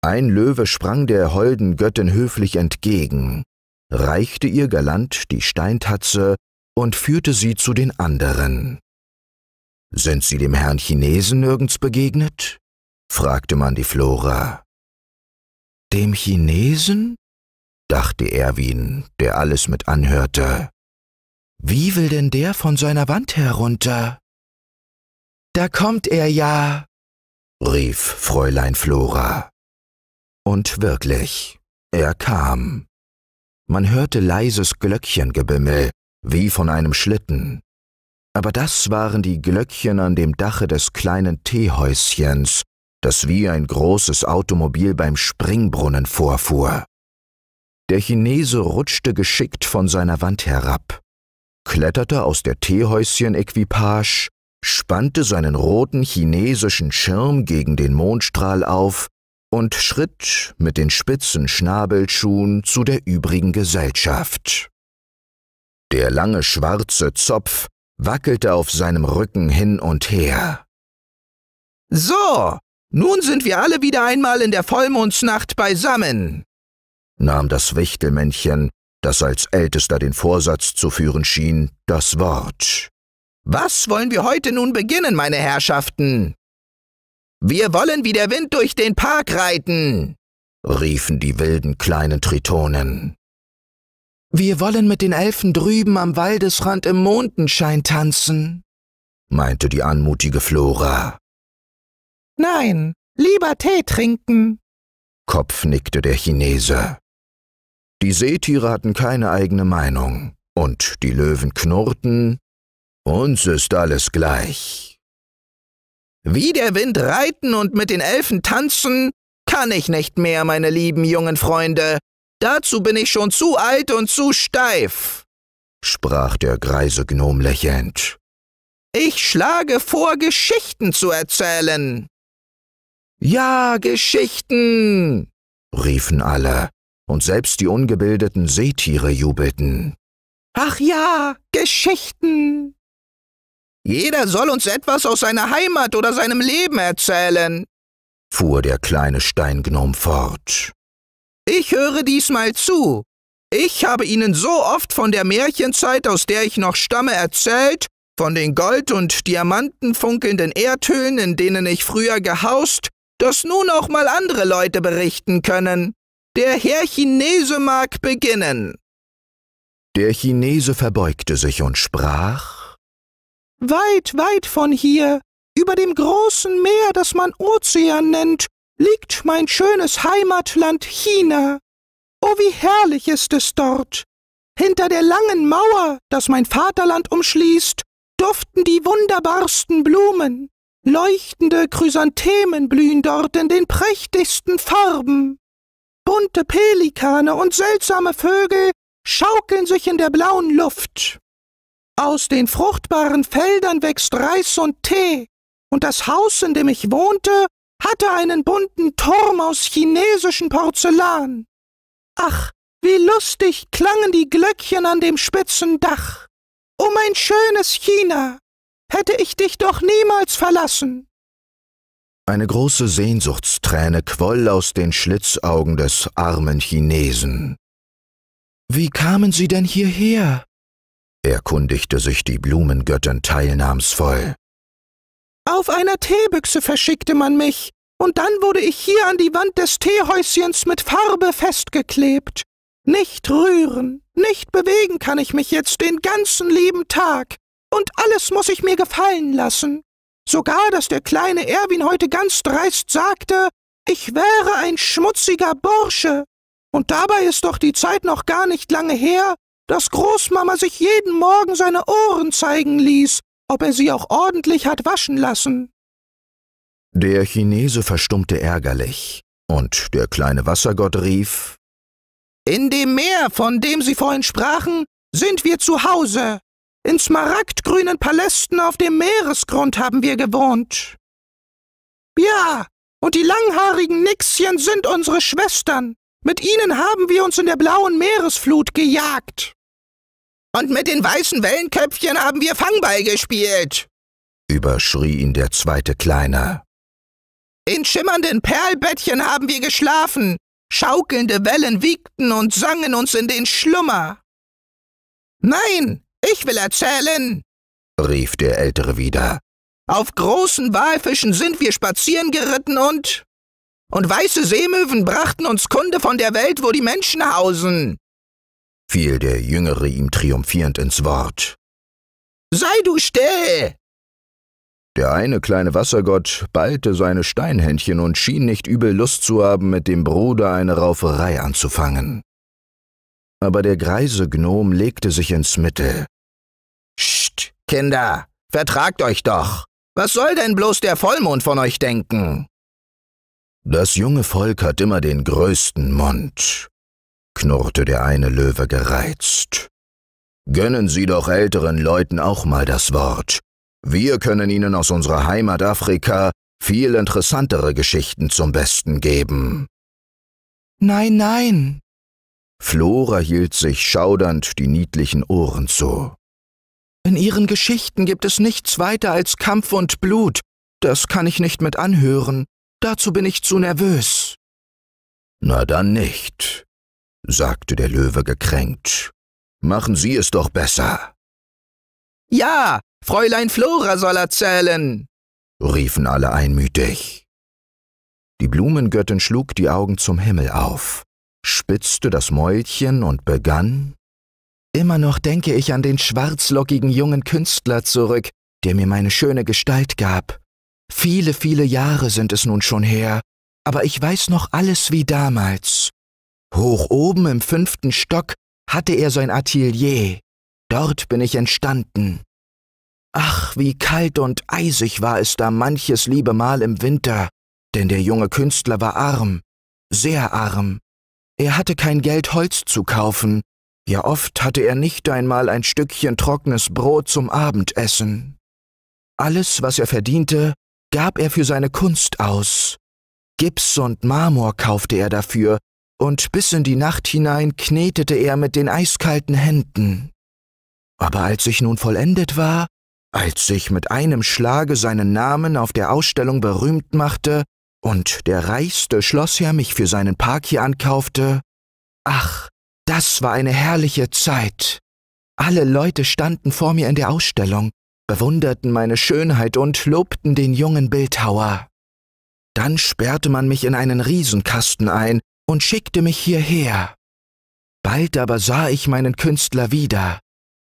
Ein Löwe sprang der holden Göttin höflich entgegen, reichte ihr galant die Steintatze und führte sie zu den anderen. Sind Sie dem Herrn Chinesen nirgends begegnet? fragte man die Flora. Dem Chinesen? dachte Erwin, der alles mit anhörte. Wie will denn der von seiner Wand herunter? Da kommt er ja, rief Fräulein Flora. Und wirklich, er kam. Man hörte leises Glöckchengebimmel, wie von einem Schlitten. Aber das waren die Glöckchen an dem Dache des kleinen Teehäuschens, das wie ein großes Automobil beim Springbrunnen vorfuhr. Der Chinese rutschte geschickt von seiner Wand herab, kletterte aus der Teehäuschen-Equipage, spannte seinen roten chinesischen Schirm gegen den Mondstrahl auf und schritt mit den spitzen Schnabelschuhen zu der übrigen Gesellschaft. Der lange schwarze Zopf wackelte auf seinem Rücken hin und her. So, nun sind wir alle wieder einmal in der Vollmondsnacht beisammen, nahm das Wichtelmännchen, das als Ältester den Vorsatz zu führen schien, das Wort. Was wollen wir heute nun beginnen, meine Herrschaften? Wir wollen wie der Wind durch den Park reiten, riefen die wilden kleinen Tritonen. Wir wollen mit den Elfen drüben am Waldesrand im Mondenschein tanzen, meinte die anmutige Flora. Nein, lieber Tee trinken, kopfnickte der Chinese. Die Seetiere hatten keine eigene Meinung, und die Löwen knurrten, uns ist alles gleich. Wie der Wind reiten und mit den Elfen tanzen, kann ich nicht mehr, meine lieben jungen Freunde. Dazu bin ich schon zu alt und zu steif, sprach der greise Gnom lächelnd. Ich schlage vor, Geschichten zu erzählen. Ja, Geschichten, riefen alle, und selbst die ungebildeten Seetiere jubelten. Ach ja, Geschichten! Jeder soll uns etwas aus seiner Heimat oder seinem Leben erzählen, fuhr der kleine Steingnom fort. Ich höre diesmal zu. Ich habe Ihnen so oft von der Märchenzeit, aus der ich noch stamme, erzählt, von den gold- und diamantenfunkelnden Erdhöhlen, in denen ich früher gehaust, dass nun auch mal andere Leute berichten können. Der Herr Chinese mag beginnen. Der Chinese verbeugte sich und sprach Weit, weit von hier, über dem großen Meer, das man Ozean nennt, liegt mein schönes Heimatland China. Oh, wie herrlich ist es dort. Hinter der langen Mauer, das mein Vaterland umschließt, duften die wunderbarsten Blumen. Leuchtende Chrysanthemen blühen dort in den prächtigsten Farben. Bunte Pelikane und seltsame Vögel schaukeln sich in der blauen Luft. Aus den fruchtbaren Feldern wächst Reis und Tee, und das Haus, in dem ich wohnte, hatte einen bunten Turm aus chinesischem Porzellan. Ach, wie lustig klangen die Glöckchen an dem spitzen Dach. Oh mein schönes China, hätte ich dich doch niemals verlassen. Eine große Sehnsuchtsträne quoll aus den Schlitzaugen des armen Chinesen. Wie kamen Sie denn hierher? erkundigte sich die Blumengöttin teilnahmsvoll. Auf einer Teebüchse verschickte man mich, und dann wurde ich hier an die Wand des Teehäuschens mit Farbe festgeklebt. Nicht rühren, nicht bewegen kann ich mich jetzt den ganzen lieben Tag, und alles muss ich mir gefallen lassen. Sogar, dass der kleine Erwin heute ganz dreist sagte, ich wäre ein schmutziger Bursche. Und dabei ist doch die Zeit noch gar nicht lange her, dass Großmama sich jeden Morgen seine Ohren zeigen ließ, ob er sie auch ordentlich hat waschen lassen. Der Chinese verstummte ärgerlich, und der kleine Wassergott rief In dem Meer, von dem Sie vorhin sprachen, sind wir zu Hause. In smaragdgrünen Palästen auf dem Meeresgrund haben wir gewohnt. Ja, und die langhaarigen Nixchen sind unsere Schwestern. Mit ihnen haben wir uns in der blauen Meeresflut gejagt. Und mit den weißen Wellenköpfchen haben wir Fangball gespielt, überschrie ihn der zweite Kleiner. In schimmernden Perlbettchen haben wir geschlafen, schaukelnde Wellen wiegten und sangen uns in den Schlummer. Nein, ich will erzählen, rief der Ältere wieder. Auf großen Walfischen sind wir spazieren geritten und. Und weiße Seemöwen brachten uns Kunde von der Welt, wo die Menschen hausen, fiel der Jüngere ihm triumphierend ins Wort. Sei du still! Der eine kleine Wassergott ballte seine Steinhändchen und schien nicht übel Lust zu haben, mit dem Bruder eine Rauferei anzufangen aber der greise Gnom legte sich ins Mittel. Scht, Kinder, vertragt euch doch! Was soll denn bloß der Vollmond von euch denken? Das junge Volk hat immer den größten Mund, knurrte der eine Löwe gereizt. Gönnen Sie doch älteren Leuten auch mal das Wort. Wir können Ihnen aus unserer Heimat Afrika viel interessantere Geschichten zum Besten geben. Nein, nein, Flora hielt sich schaudernd die niedlichen Ohren zu. In ihren Geschichten gibt es nichts weiter als Kampf und Blut. Das kann ich nicht mit anhören. Dazu bin ich zu nervös. Na dann nicht, sagte der Löwe gekränkt. Machen Sie es doch besser. Ja, Fräulein Flora soll erzählen, riefen alle einmütig. Die Blumengöttin schlug die Augen zum Himmel auf spitzte das Mäulchen und begann Immer noch denke ich an den schwarzlockigen jungen Künstler zurück, der mir meine schöne Gestalt gab. Viele, viele Jahre sind es nun schon her, aber ich weiß noch alles wie damals. Hoch oben im fünften Stock hatte er sein Atelier. Dort bin ich entstanden. Ach, wie kalt und eisig war es da manches liebe Mal im Winter, denn der junge Künstler war arm, sehr arm, er hatte kein Geld, Holz zu kaufen, ja oft hatte er nicht einmal ein Stückchen trockenes Brot zum Abendessen. Alles, was er verdiente, gab er für seine Kunst aus. Gips und Marmor kaufte er dafür, und bis in die Nacht hinein knetete er mit den eiskalten Händen. Aber als ich nun vollendet war, als ich mit einem Schlage seinen Namen auf der Ausstellung berühmt machte und der reichste Schlossherr mich für seinen Park hier ankaufte, ach, das war eine herrliche Zeit. Alle Leute standen vor mir in der Ausstellung, bewunderten meine Schönheit und lobten den jungen Bildhauer. Dann sperrte man mich in einen Riesenkasten ein und schickte mich hierher. Bald aber sah ich meinen Künstler wieder.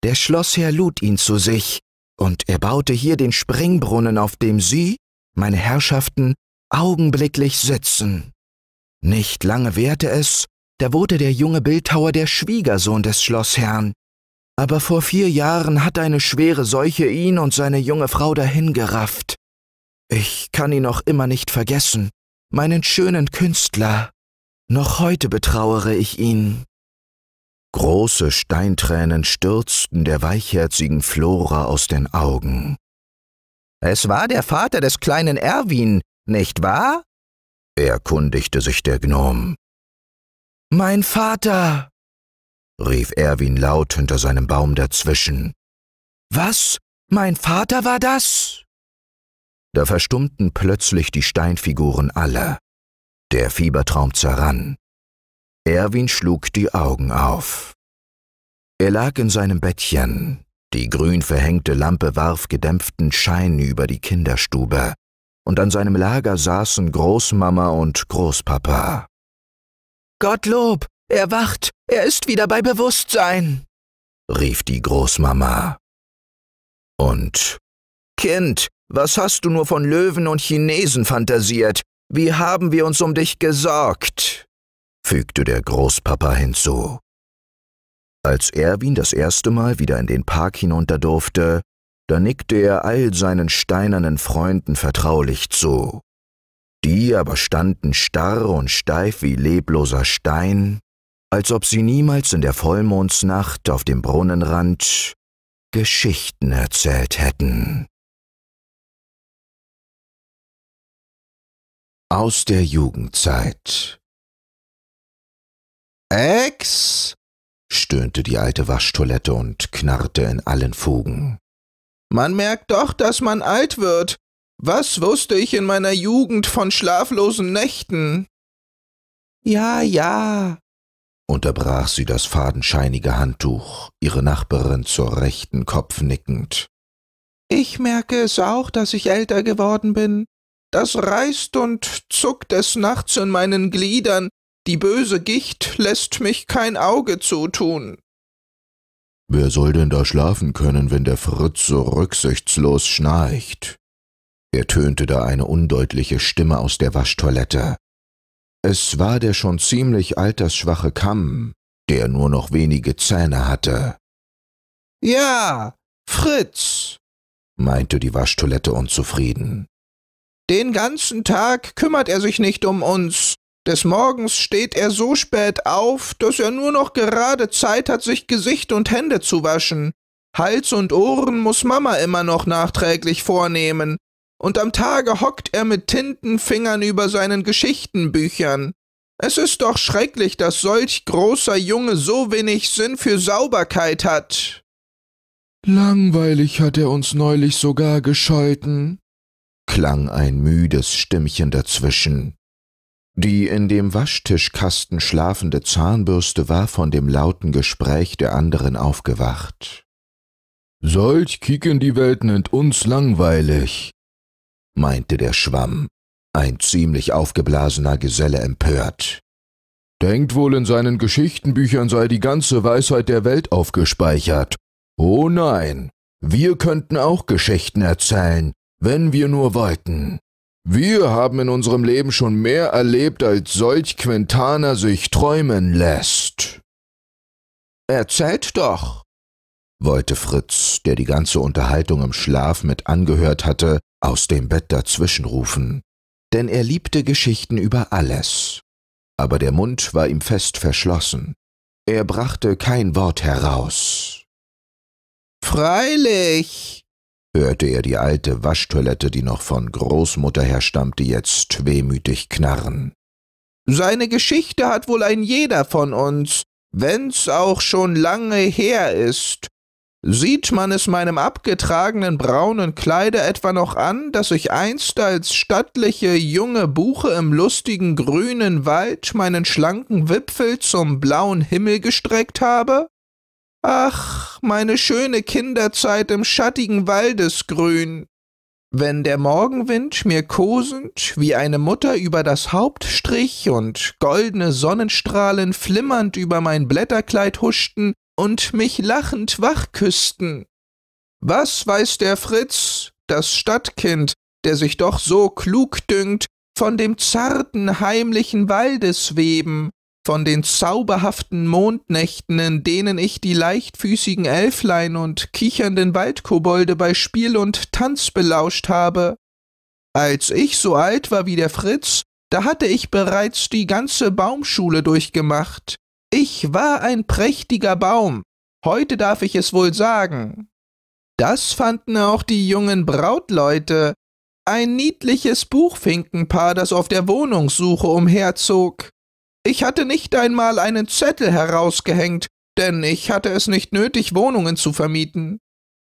Der Schlossherr lud ihn zu sich, und er baute hier den Springbrunnen, auf dem Sie, meine Herrschaften, augenblicklich sitzen. Nicht lange währte es, da wurde der junge Bildhauer der Schwiegersohn des Schlossherrn. Aber vor vier Jahren hat eine schwere Seuche ihn und seine junge Frau dahingerafft. Ich kann ihn noch immer nicht vergessen, meinen schönen Künstler. Noch heute betrauere ich ihn. Große Steintränen stürzten der weichherzigen Flora aus den Augen. Es war der Vater des kleinen Erwin, nicht wahr? erkundigte sich der Gnom. Mein Vater, rief Erwin laut hinter seinem Baum dazwischen. Was? Mein Vater war das? Da verstummten plötzlich die Steinfiguren alle. Der Fiebertraum zerrann. Erwin schlug die Augen auf. Er lag in seinem Bettchen. Die grün verhängte Lampe warf gedämpften Schein über die Kinderstube und an seinem Lager saßen Großmama und Großpapa. Gottlob, er wacht, er ist wieder bei Bewusstsein, rief die Großmama. Und Kind, was hast du nur von Löwen und Chinesen fantasiert? Wie haben wir uns um dich gesorgt? fügte der Großpapa hinzu. Als Erwin das erste Mal wieder in den Park hinunter durfte, da nickte er all seinen steinernen Freunden vertraulich zu. Die aber standen starr und steif wie lebloser Stein, als ob sie niemals in der Vollmondsnacht auf dem Brunnenrand Geschichten erzählt hätten. Aus der Jugendzeit Ex! stöhnte die alte Waschtoilette und knarrte in allen Fugen. Man merkt doch, dass man alt wird. Was wusste ich in meiner Jugend von schlaflosen Nächten? Ja, ja, unterbrach sie das fadenscheinige Handtuch, ihre Nachbarin zur rechten Kopf nickend. Ich merke es auch, dass ich älter geworden bin. Das reißt und zuckt des Nachts in meinen Gliedern, die böse Gicht lässt mich kein Auge zutun. Wer soll denn da schlafen können, wenn der Fritz so rücksichtslos schnarcht? ertönte da eine undeutliche Stimme aus der Waschtoilette. Es war der schon ziemlich altersschwache Kamm, der nur noch wenige Zähne hatte. Ja, Fritz, meinte die Waschtoilette unzufrieden. Den ganzen Tag kümmert er sich nicht um uns des Morgens steht er so spät auf, dass er nur noch gerade Zeit hat, sich Gesicht und Hände zu waschen. Hals und Ohren muss Mama immer noch nachträglich vornehmen, und am Tage hockt er mit Tintenfingern über seinen Geschichtenbüchern. Es ist doch schrecklich, dass solch großer Junge so wenig Sinn für Sauberkeit hat. Langweilig hat er uns neulich sogar gescholten, klang ein müdes Stimmchen dazwischen. Die in dem Waschtischkasten schlafende Zahnbürste war von dem lauten Gespräch der anderen aufgewacht. Solch kicken die Welt nennt uns langweilig, meinte der Schwamm, ein ziemlich aufgeblasener Geselle empört. Denkt wohl, in seinen Geschichtenbüchern sei die ganze Weisheit der Welt aufgespeichert. Oh nein, wir könnten auch Geschichten erzählen, wenn wir nur wollten. Wir haben in unserem Leben schon mehr erlebt, als solch Quintana sich träumen lässt. Erzählt doch, wollte Fritz, der die ganze Unterhaltung im Schlaf mit angehört hatte, aus dem Bett dazwischen rufen, denn er liebte Geschichten über alles. Aber der Mund war ihm fest verschlossen. Er brachte kein Wort heraus. Freilich, hörte er die alte Waschtoilette, die noch von Großmutter her stammte, jetzt wehmütig knarren. Seine Geschichte hat wohl ein jeder von uns, wenn's auch schon lange her ist. Sieht man es meinem abgetragenen braunen Kleide etwa noch an, dass ich einst als stattliche junge Buche im lustigen grünen Wald meinen schlanken Wipfel zum blauen Himmel gestreckt habe? Ach, meine schöne Kinderzeit im schattigen Waldesgrün. Wenn der Morgenwind mir kosend wie eine Mutter über das Haupt strich und goldene Sonnenstrahlen flimmernd über mein Blätterkleid huschten und mich lachend wachküssten. Was weiß der Fritz, das Stadtkind, der sich doch so klug dünkt, von dem zarten, heimlichen Waldesweben, von den zauberhaften Mondnächten, in denen ich die leichtfüßigen Elflein und kichernden Waldkobolde bei Spiel und Tanz belauscht habe. Als ich so alt war wie der Fritz, da hatte ich bereits die ganze Baumschule durchgemacht. Ich war ein prächtiger Baum, heute darf ich es wohl sagen. Das fanden auch die jungen Brautleute, ein niedliches Buchfinkenpaar, das auf der Wohnungssuche umherzog. Ich hatte nicht einmal einen Zettel herausgehängt, denn ich hatte es nicht nötig, Wohnungen zu vermieten.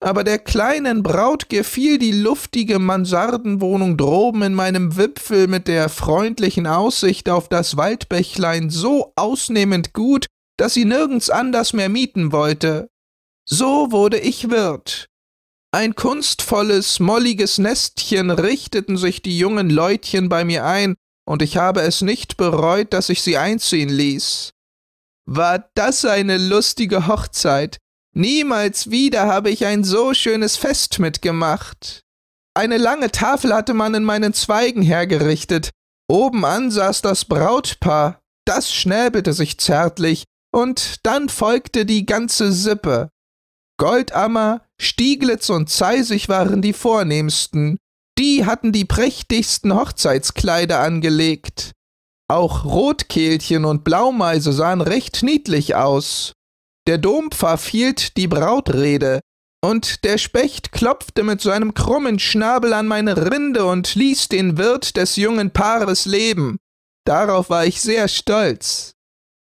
Aber der kleinen Braut gefiel die luftige Mansardenwohnung droben in meinem Wipfel mit der freundlichen Aussicht auf das Waldbächlein so ausnehmend gut, dass sie nirgends anders mehr mieten wollte. So wurde ich Wirt. Ein kunstvolles, molliges Nestchen richteten sich die jungen Leutchen bei mir ein, und ich habe es nicht bereut, dass ich sie einziehen ließ. War das eine lustige Hochzeit? Niemals wieder habe ich ein so schönes Fest mitgemacht. Eine lange Tafel hatte man in meinen Zweigen hergerichtet. Obenan saß das Brautpaar, das schnäbelte sich zärtlich, und dann folgte die ganze Sippe. Goldammer, Stieglitz und Zeisig waren die vornehmsten, die hatten die prächtigsten Hochzeitskleider angelegt. Auch Rotkehlchen und Blaumeise sahen recht niedlich aus. Der Dompfer hielt die Brautrede, und der Specht klopfte mit seinem krummen Schnabel an meine Rinde und ließ den Wirt des jungen Paares leben. Darauf war ich sehr stolz.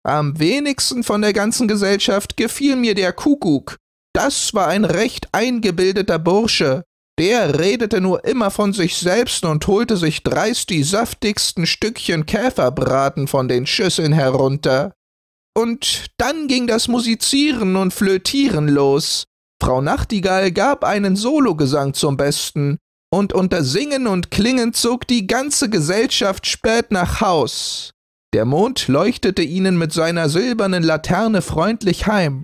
Am wenigsten von der ganzen Gesellschaft gefiel mir der Kuckuck. Das war ein recht eingebildeter Bursche. Der redete nur immer von sich selbst und holte sich dreist die saftigsten Stückchen Käferbraten von den Schüsseln herunter. Und dann ging das Musizieren und Flötieren los. Frau Nachtigall gab einen Sologesang zum Besten, und unter Singen und Klingen zog die ganze Gesellschaft spät nach Haus. Der Mond leuchtete ihnen mit seiner silbernen Laterne freundlich heim.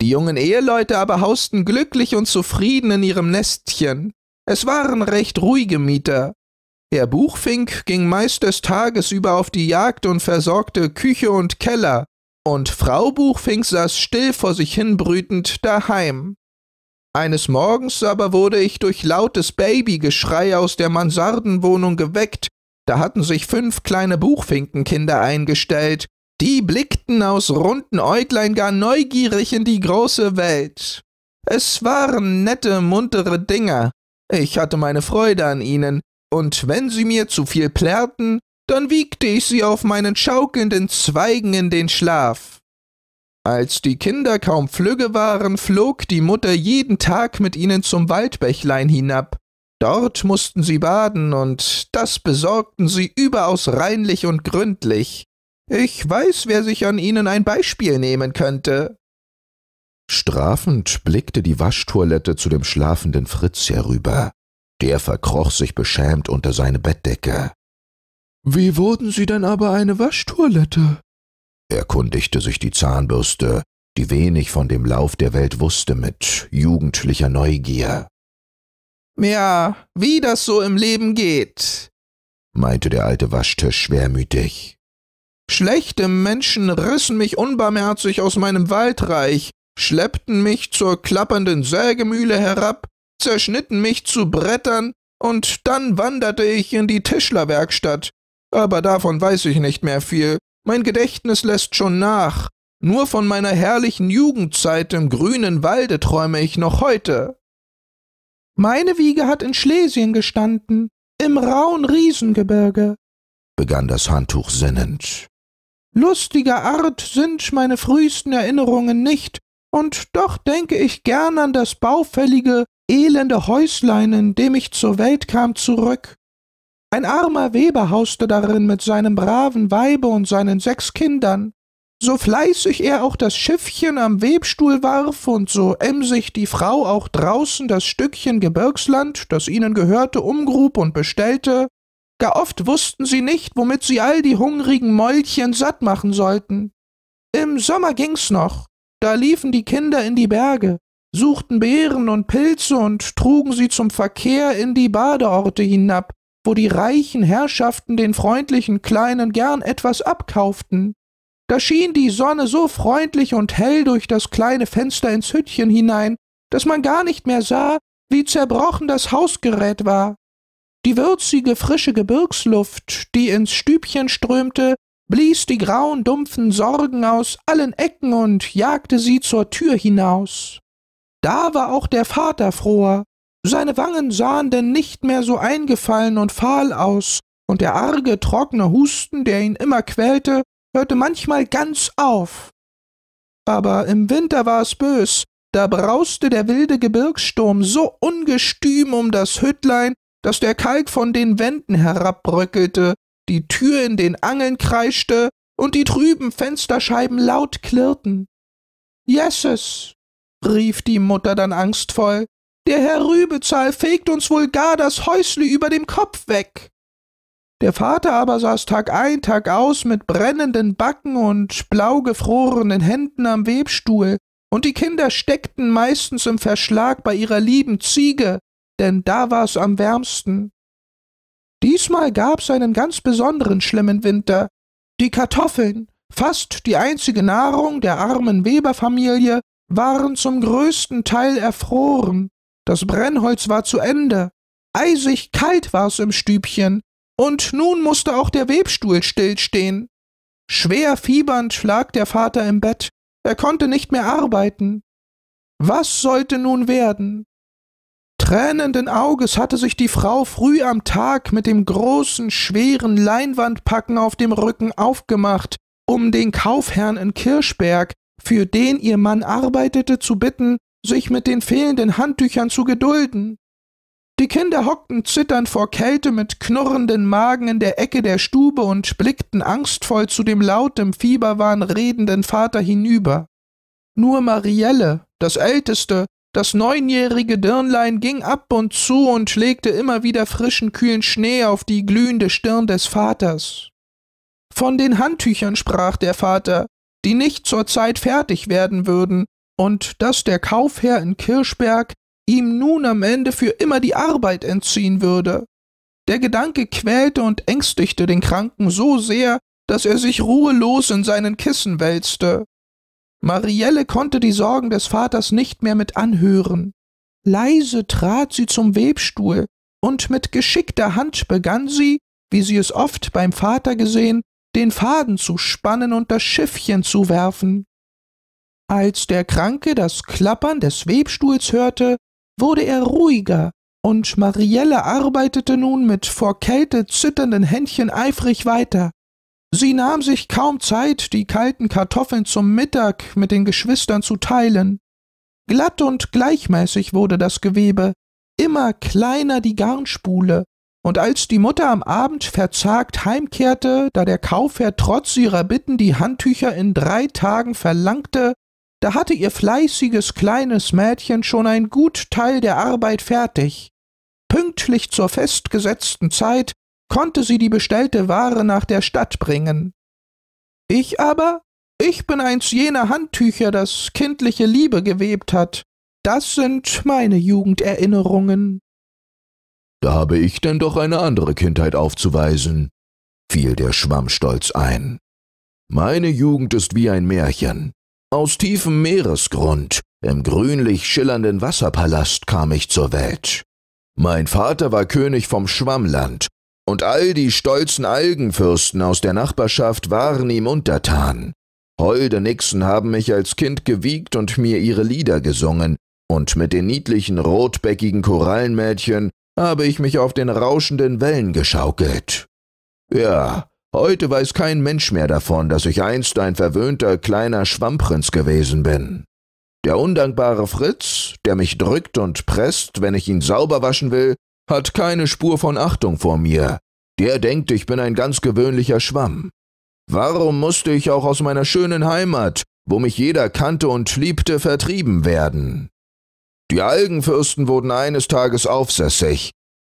Die jungen Eheleute aber hausten glücklich und zufrieden in ihrem Nestchen. Es waren recht ruhige Mieter. Herr Buchfink ging meist des Tages über auf die Jagd und versorgte Küche und Keller, und Frau Buchfink saß still vor sich hinbrütend daheim. Eines Morgens aber wurde ich durch lautes Babygeschrei aus der Mansardenwohnung geweckt, da hatten sich fünf kleine Buchfinkenkinder eingestellt, die blickten aus runden Äuglein gar neugierig in die große Welt. Es waren nette, muntere Dinger. Ich hatte meine Freude an ihnen, und wenn sie mir zu viel plärrten, dann wiegte ich sie auf meinen schaukelnden Zweigen in den Schlaf. Als die Kinder kaum flügge waren, flog die Mutter jeden Tag mit ihnen zum Waldbächlein hinab. Dort mussten sie baden, und das besorgten sie überaus reinlich und gründlich. Ich weiß, wer sich an Ihnen ein Beispiel nehmen könnte. Strafend blickte die Waschtoilette zu dem schlafenden Fritz herüber. Der verkroch sich beschämt unter seine Bettdecke. Wie wurden Sie denn aber eine Waschtoilette? erkundigte sich die Zahnbürste, die wenig von dem Lauf der Welt wusste, mit jugendlicher Neugier. Ja, wie das so im Leben geht, meinte der alte Waschtisch schwermütig. Schlechte Menschen rissen mich unbarmherzig aus meinem Waldreich, schleppten mich zur klappernden Sägemühle herab, zerschnitten mich zu Brettern, und dann wanderte ich in die Tischlerwerkstatt. Aber davon weiß ich nicht mehr viel. Mein Gedächtnis lässt schon nach. Nur von meiner herrlichen Jugendzeit im grünen Walde träume ich noch heute. Meine Wiege hat in Schlesien gestanden, im rauen Riesengebirge, begann das Handtuch sinnend. Lustiger Art sind meine frühesten Erinnerungen nicht, und doch denke ich gern an das baufällige, elende Häuslein, in dem ich zur Welt kam, zurück. Ein armer Weber hauste darin mit seinem braven Weibe und seinen sechs Kindern. So fleißig er auch das Schiffchen am Webstuhl warf und so emsig die Frau auch draußen das Stückchen Gebirgsland, das ihnen gehörte, umgrub und bestellte, Gar oft wussten sie nicht, womit sie all die hungrigen Mäulchen satt machen sollten. Im Sommer ging's noch. Da liefen die Kinder in die Berge, suchten Beeren und Pilze und trugen sie zum Verkehr in die Badeorte hinab, wo die reichen Herrschaften den freundlichen Kleinen gern etwas abkauften. Da schien die Sonne so freundlich und hell durch das kleine Fenster ins Hüttchen hinein, dass man gar nicht mehr sah, wie zerbrochen das Hausgerät war. Die würzige, frische Gebirgsluft, die ins Stübchen strömte, blies die grauen, dumpfen Sorgen aus allen Ecken und jagte sie zur Tür hinaus. Da war auch der Vater froher. Seine Wangen sahen denn nicht mehr so eingefallen und fahl aus, und der arge, trockene Husten, der ihn immer quälte, hörte manchmal ganz auf. Aber im Winter war es bös, da brauste der wilde Gebirgssturm so ungestüm um das Hüttlein, dass der Kalk von den Wänden herabbröckelte, die Tür in den Angeln kreischte und die trüben Fensterscheiben laut klirrten. Jesses, rief die Mutter dann angstvoll, der Herr Rübezahl fegt uns wohl gar das Häusle über dem Kopf weg. Der Vater aber saß Tag ein, Tag aus mit brennenden Backen und blau gefrorenen Händen am Webstuhl, und die Kinder steckten meistens im Verschlag bei ihrer lieben Ziege, denn da war es am wärmsten. Diesmal gab's einen ganz besonderen schlimmen Winter. Die Kartoffeln, fast die einzige Nahrung der armen Weberfamilie, waren zum größten Teil erfroren. Das Brennholz war zu Ende. Eisig kalt war's im Stübchen. Und nun musste auch der Webstuhl stillstehen. Schwer fiebernd lag der Vater im Bett. Er konnte nicht mehr arbeiten. Was sollte nun werden? tränenden Auges hatte sich die Frau früh am Tag mit dem großen, schweren Leinwandpacken auf dem Rücken aufgemacht, um den Kaufherrn in Kirschberg, für den ihr Mann arbeitete, zu bitten, sich mit den fehlenden Handtüchern zu gedulden. Die Kinder hockten zitternd vor Kälte mit knurrenden Magen in der Ecke der Stube und blickten angstvoll zu dem laut im Fieberwahn redenden Vater hinüber. Nur Marielle, das Älteste, das neunjährige Dirnlein ging ab und zu und legte immer wieder frischen, kühlen Schnee auf die glühende Stirn des Vaters. Von den Handtüchern sprach der Vater, die nicht zur Zeit fertig werden würden, und dass der Kaufherr in Kirschberg ihm nun am Ende für immer die Arbeit entziehen würde. Der Gedanke quälte und ängstigte den Kranken so sehr, dass er sich ruhelos in seinen Kissen wälzte. Marielle konnte die Sorgen des Vaters nicht mehr mit anhören. Leise trat sie zum Webstuhl, und mit geschickter Hand begann sie, wie sie es oft beim Vater gesehen, den Faden zu spannen und das Schiffchen zu werfen. Als der Kranke das Klappern des Webstuhls hörte, wurde er ruhiger, und Marielle arbeitete nun mit vor Kälte zitternden Händchen eifrig weiter. Sie nahm sich kaum Zeit, die kalten Kartoffeln zum Mittag mit den Geschwistern zu teilen. Glatt und gleichmäßig wurde das Gewebe, immer kleiner die Garnspule, und als die Mutter am Abend verzagt heimkehrte, da der Kaufherr trotz ihrer Bitten die Handtücher in drei Tagen verlangte, da hatte ihr fleißiges kleines Mädchen schon ein gut Teil der Arbeit fertig. Pünktlich zur festgesetzten Zeit konnte sie die bestellte Ware nach der Stadt bringen. Ich aber, ich bin eins jener Handtücher, das kindliche Liebe gewebt hat. Das sind meine Jugenderinnerungen. Da habe ich denn doch eine andere Kindheit aufzuweisen, fiel der Schwamm stolz ein. Meine Jugend ist wie ein Märchen. Aus tiefem Meeresgrund, im grünlich schillernden Wasserpalast kam ich zur Welt. Mein Vater war König vom Schwammland und all die stolzen Algenfürsten aus der Nachbarschaft waren ihm untertan. Holde Nixen haben mich als Kind gewiegt und mir ihre Lieder gesungen, und mit den niedlichen rotbäckigen Korallenmädchen habe ich mich auf den rauschenden Wellen geschaukelt. Ja, heute weiß kein Mensch mehr davon, dass ich einst ein verwöhnter kleiner Schwammprinz gewesen bin. Der undankbare Fritz, der mich drückt und presst, wenn ich ihn sauber waschen will, hat keine Spur von Achtung vor mir. Der denkt, ich bin ein ganz gewöhnlicher Schwamm. Warum musste ich auch aus meiner schönen Heimat, wo mich jeder kannte und liebte, vertrieben werden? Die Algenfürsten wurden eines Tages aufsässig.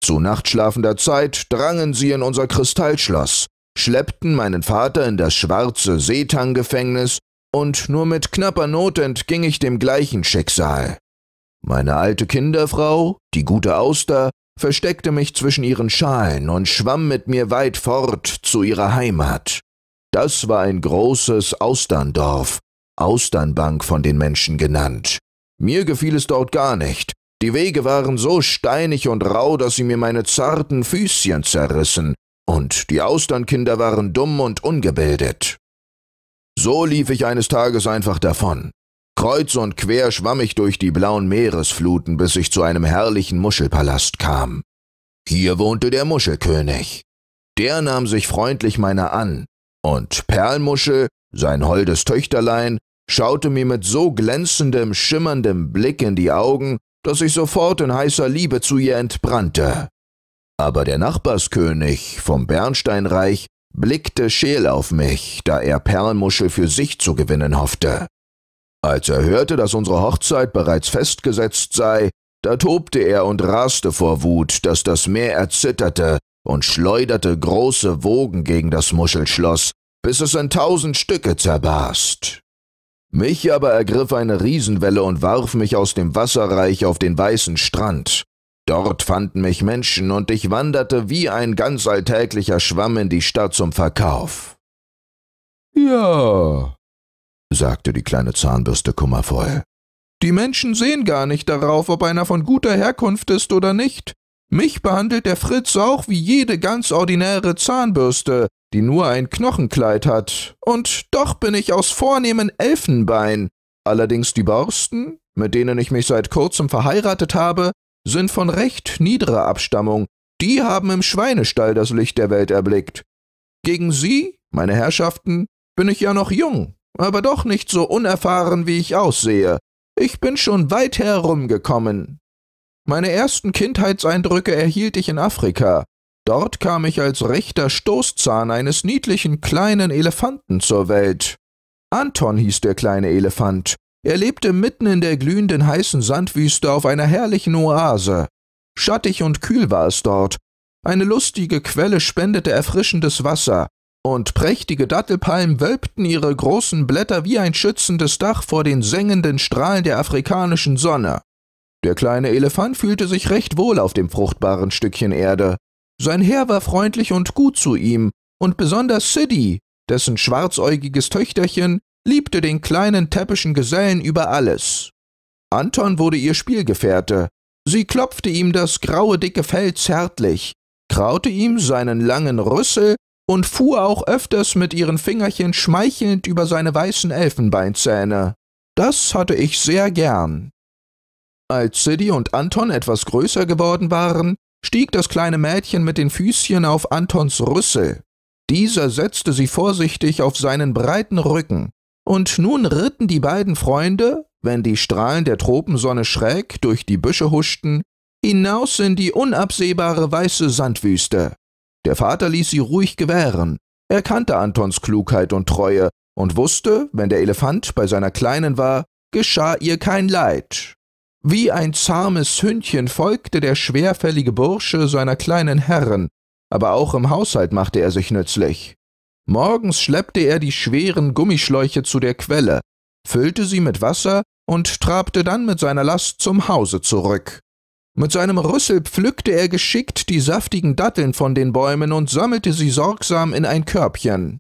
Zu nachtschlafender Zeit drangen sie in unser Kristallschloss, schleppten meinen Vater in das schwarze Seetang-Gefängnis und nur mit knapper Not entging ich dem gleichen Schicksal. Meine alte Kinderfrau, die gute Auster, versteckte mich zwischen ihren Schalen und schwamm mit mir weit fort zu ihrer Heimat. Das war ein großes Austerndorf, Austernbank von den Menschen genannt. Mir gefiel es dort gar nicht. Die Wege waren so steinig und rau, dass sie mir meine zarten Füßchen zerrissen, und die Austernkinder waren dumm und ungebildet. So lief ich eines Tages einfach davon. Kreuz und quer schwamm ich durch die blauen Meeresfluten, bis ich zu einem herrlichen Muschelpalast kam. Hier wohnte der Muschelkönig. Der nahm sich freundlich meiner an, und Perlmuschel, sein holdes Töchterlein, schaute mir mit so glänzendem, schimmerndem Blick in die Augen, dass ich sofort in heißer Liebe zu ihr entbrannte. Aber der Nachbarskönig vom Bernsteinreich blickte scheel auf mich, da er Perlmuschel für sich zu gewinnen hoffte. Als er hörte, dass unsere Hochzeit bereits festgesetzt sei, da tobte er und raste vor Wut, dass das Meer erzitterte und schleuderte große Wogen gegen das Muschelschloss, bis es in tausend Stücke zerbarst. Mich aber ergriff eine Riesenwelle und warf mich aus dem Wasserreich auf den weißen Strand. Dort fanden mich Menschen und ich wanderte wie ein ganz alltäglicher Schwamm in die Stadt zum Verkauf. Ja, sagte die kleine Zahnbürste kummervoll. Die Menschen sehen gar nicht darauf, ob einer von guter Herkunft ist oder nicht. Mich behandelt der Fritz auch wie jede ganz ordinäre Zahnbürste, die nur ein Knochenkleid hat. Und doch bin ich aus vornehmen Elfenbein. Allerdings die Borsten, mit denen ich mich seit kurzem verheiratet habe, sind von recht niederer Abstammung. Die haben im Schweinestall das Licht der Welt erblickt. Gegen sie, meine Herrschaften, bin ich ja noch jung aber doch nicht so unerfahren, wie ich aussehe. Ich bin schon weit herumgekommen. Meine ersten Kindheitseindrücke erhielt ich in Afrika. Dort kam ich als rechter Stoßzahn eines niedlichen kleinen Elefanten zur Welt. Anton hieß der kleine Elefant. Er lebte mitten in der glühenden heißen Sandwüste auf einer herrlichen Oase. Schattig und kühl war es dort. Eine lustige Quelle spendete erfrischendes Wasser, und prächtige Dattelpalmen wölbten ihre großen Blätter wie ein schützendes Dach vor den sengenden Strahlen der afrikanischen Sonne. Der kleine Elefant fühlte sich recht wohl auf dem fruchtbaren Stückchen Erde. Sein Herr war freundlich und gut zu ihm, und besonders Siddi, dessen schwarzäugiges Töchterchen, liebte den kleinen täppischen Gesellen über alles. Anton wurde ihr Spielgefährte. Sie klopfte ihm das graue dicke Fell zärtlich, kraute ihm seinen langen Rüssel und fuhr auch öfters mit ihren Fingerchen schmeichelnd über seine weißen Elfenbeinzähne. Das hatte ich sehr gern. Als Siddi und Anton etwas größer geworden waren, stieg das kleine Mädchen mit den Füßchen auf Antons Rüssel. Dieser setzte sie vorsichtig auf seinen breiten Rücken, und nun ritten die beiden Freunde, wenn die Strahlen der Tropensonne schräg durch die Büsche huschten, hinaus in die unabsehbare weiße Sandwüste. Der Vater ließ sie ruhig gewähren. Er kannte Antons Klugheit und Treue und wusste, wenn der Elefant bei seiner Kleinen war, geschah ihr kein Leid. Wie ein zahmes Hündchen folgte der schwerfällige Bursche seiner kleinen Herren, aber auch im Haushalt machte er sich nützlich. Morgens schleppte er die schweren Gummischläuche zu der Quelle, füllte sie mit Wasser und trabte dann mit seiner Last zum Hause zurück. Mit seinem Rüssel pflückte er geschickt die saftigen Datteln von den Bäumen und sammelte sie sorgsam in ein Körbchen.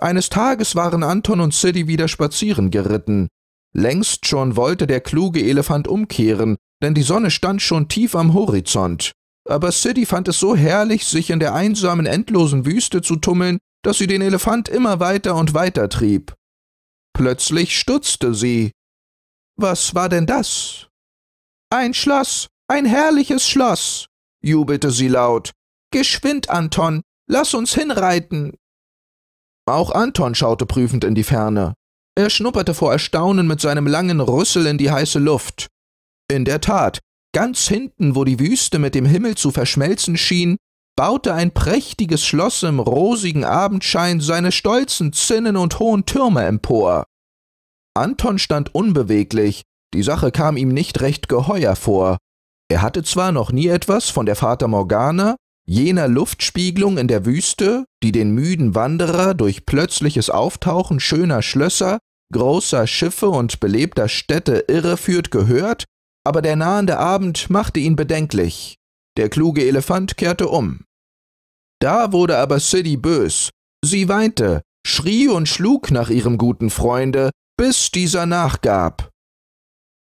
Eines Tages waren Anton und Siddy wieder spazieren geritten. Längst schon wollte der kluge Elefant umkehren, denn die Sonne stand schon tief am Horizont. Aber Siddy fand es so herrlich, sich in der einsamen, endlosen Wüste zu tummeln, dass sie den Elefant immer weiter und weiter trieb. Plötzlich stutzte sie. Was war denn das? Ein Schloss, ein herrliches Schloss, jubelte sie laut. Geschwind, Anton, lass uns hinreiten. Auch Anton schaute prüfend in die Ferne. Er schnupperte vor Erstaunen mit seinem langen Rüssel in die heiße Luft. In der Tat, ganz hinten, wo die Wüste mit dem Himmel zu verschmelzen schien, baute ein prächtiges Schloss im rosigen Abendschein seine stolzen Zinnen und hohen Türme empor. Anton stand unbeweglich, die Sache kam ihm nicht recht geheuer vor. Er hatte zwar noch nie etwas von der Fata Morgana, jener Luftspiegelung in der Wüste, die den müden Wanderer durch plötzliches Auftauchen schöner Schlösser, großer Schiffe und belebter Städte irreführt, gehört, aber der nahende Abend machte ihn bedenklich. Der kluge Elefant kehrte um. Da wurde aber Siddi bös. Sie weinte, schrie und schlug nach ihrem guten Freunde, bis dieser nachgab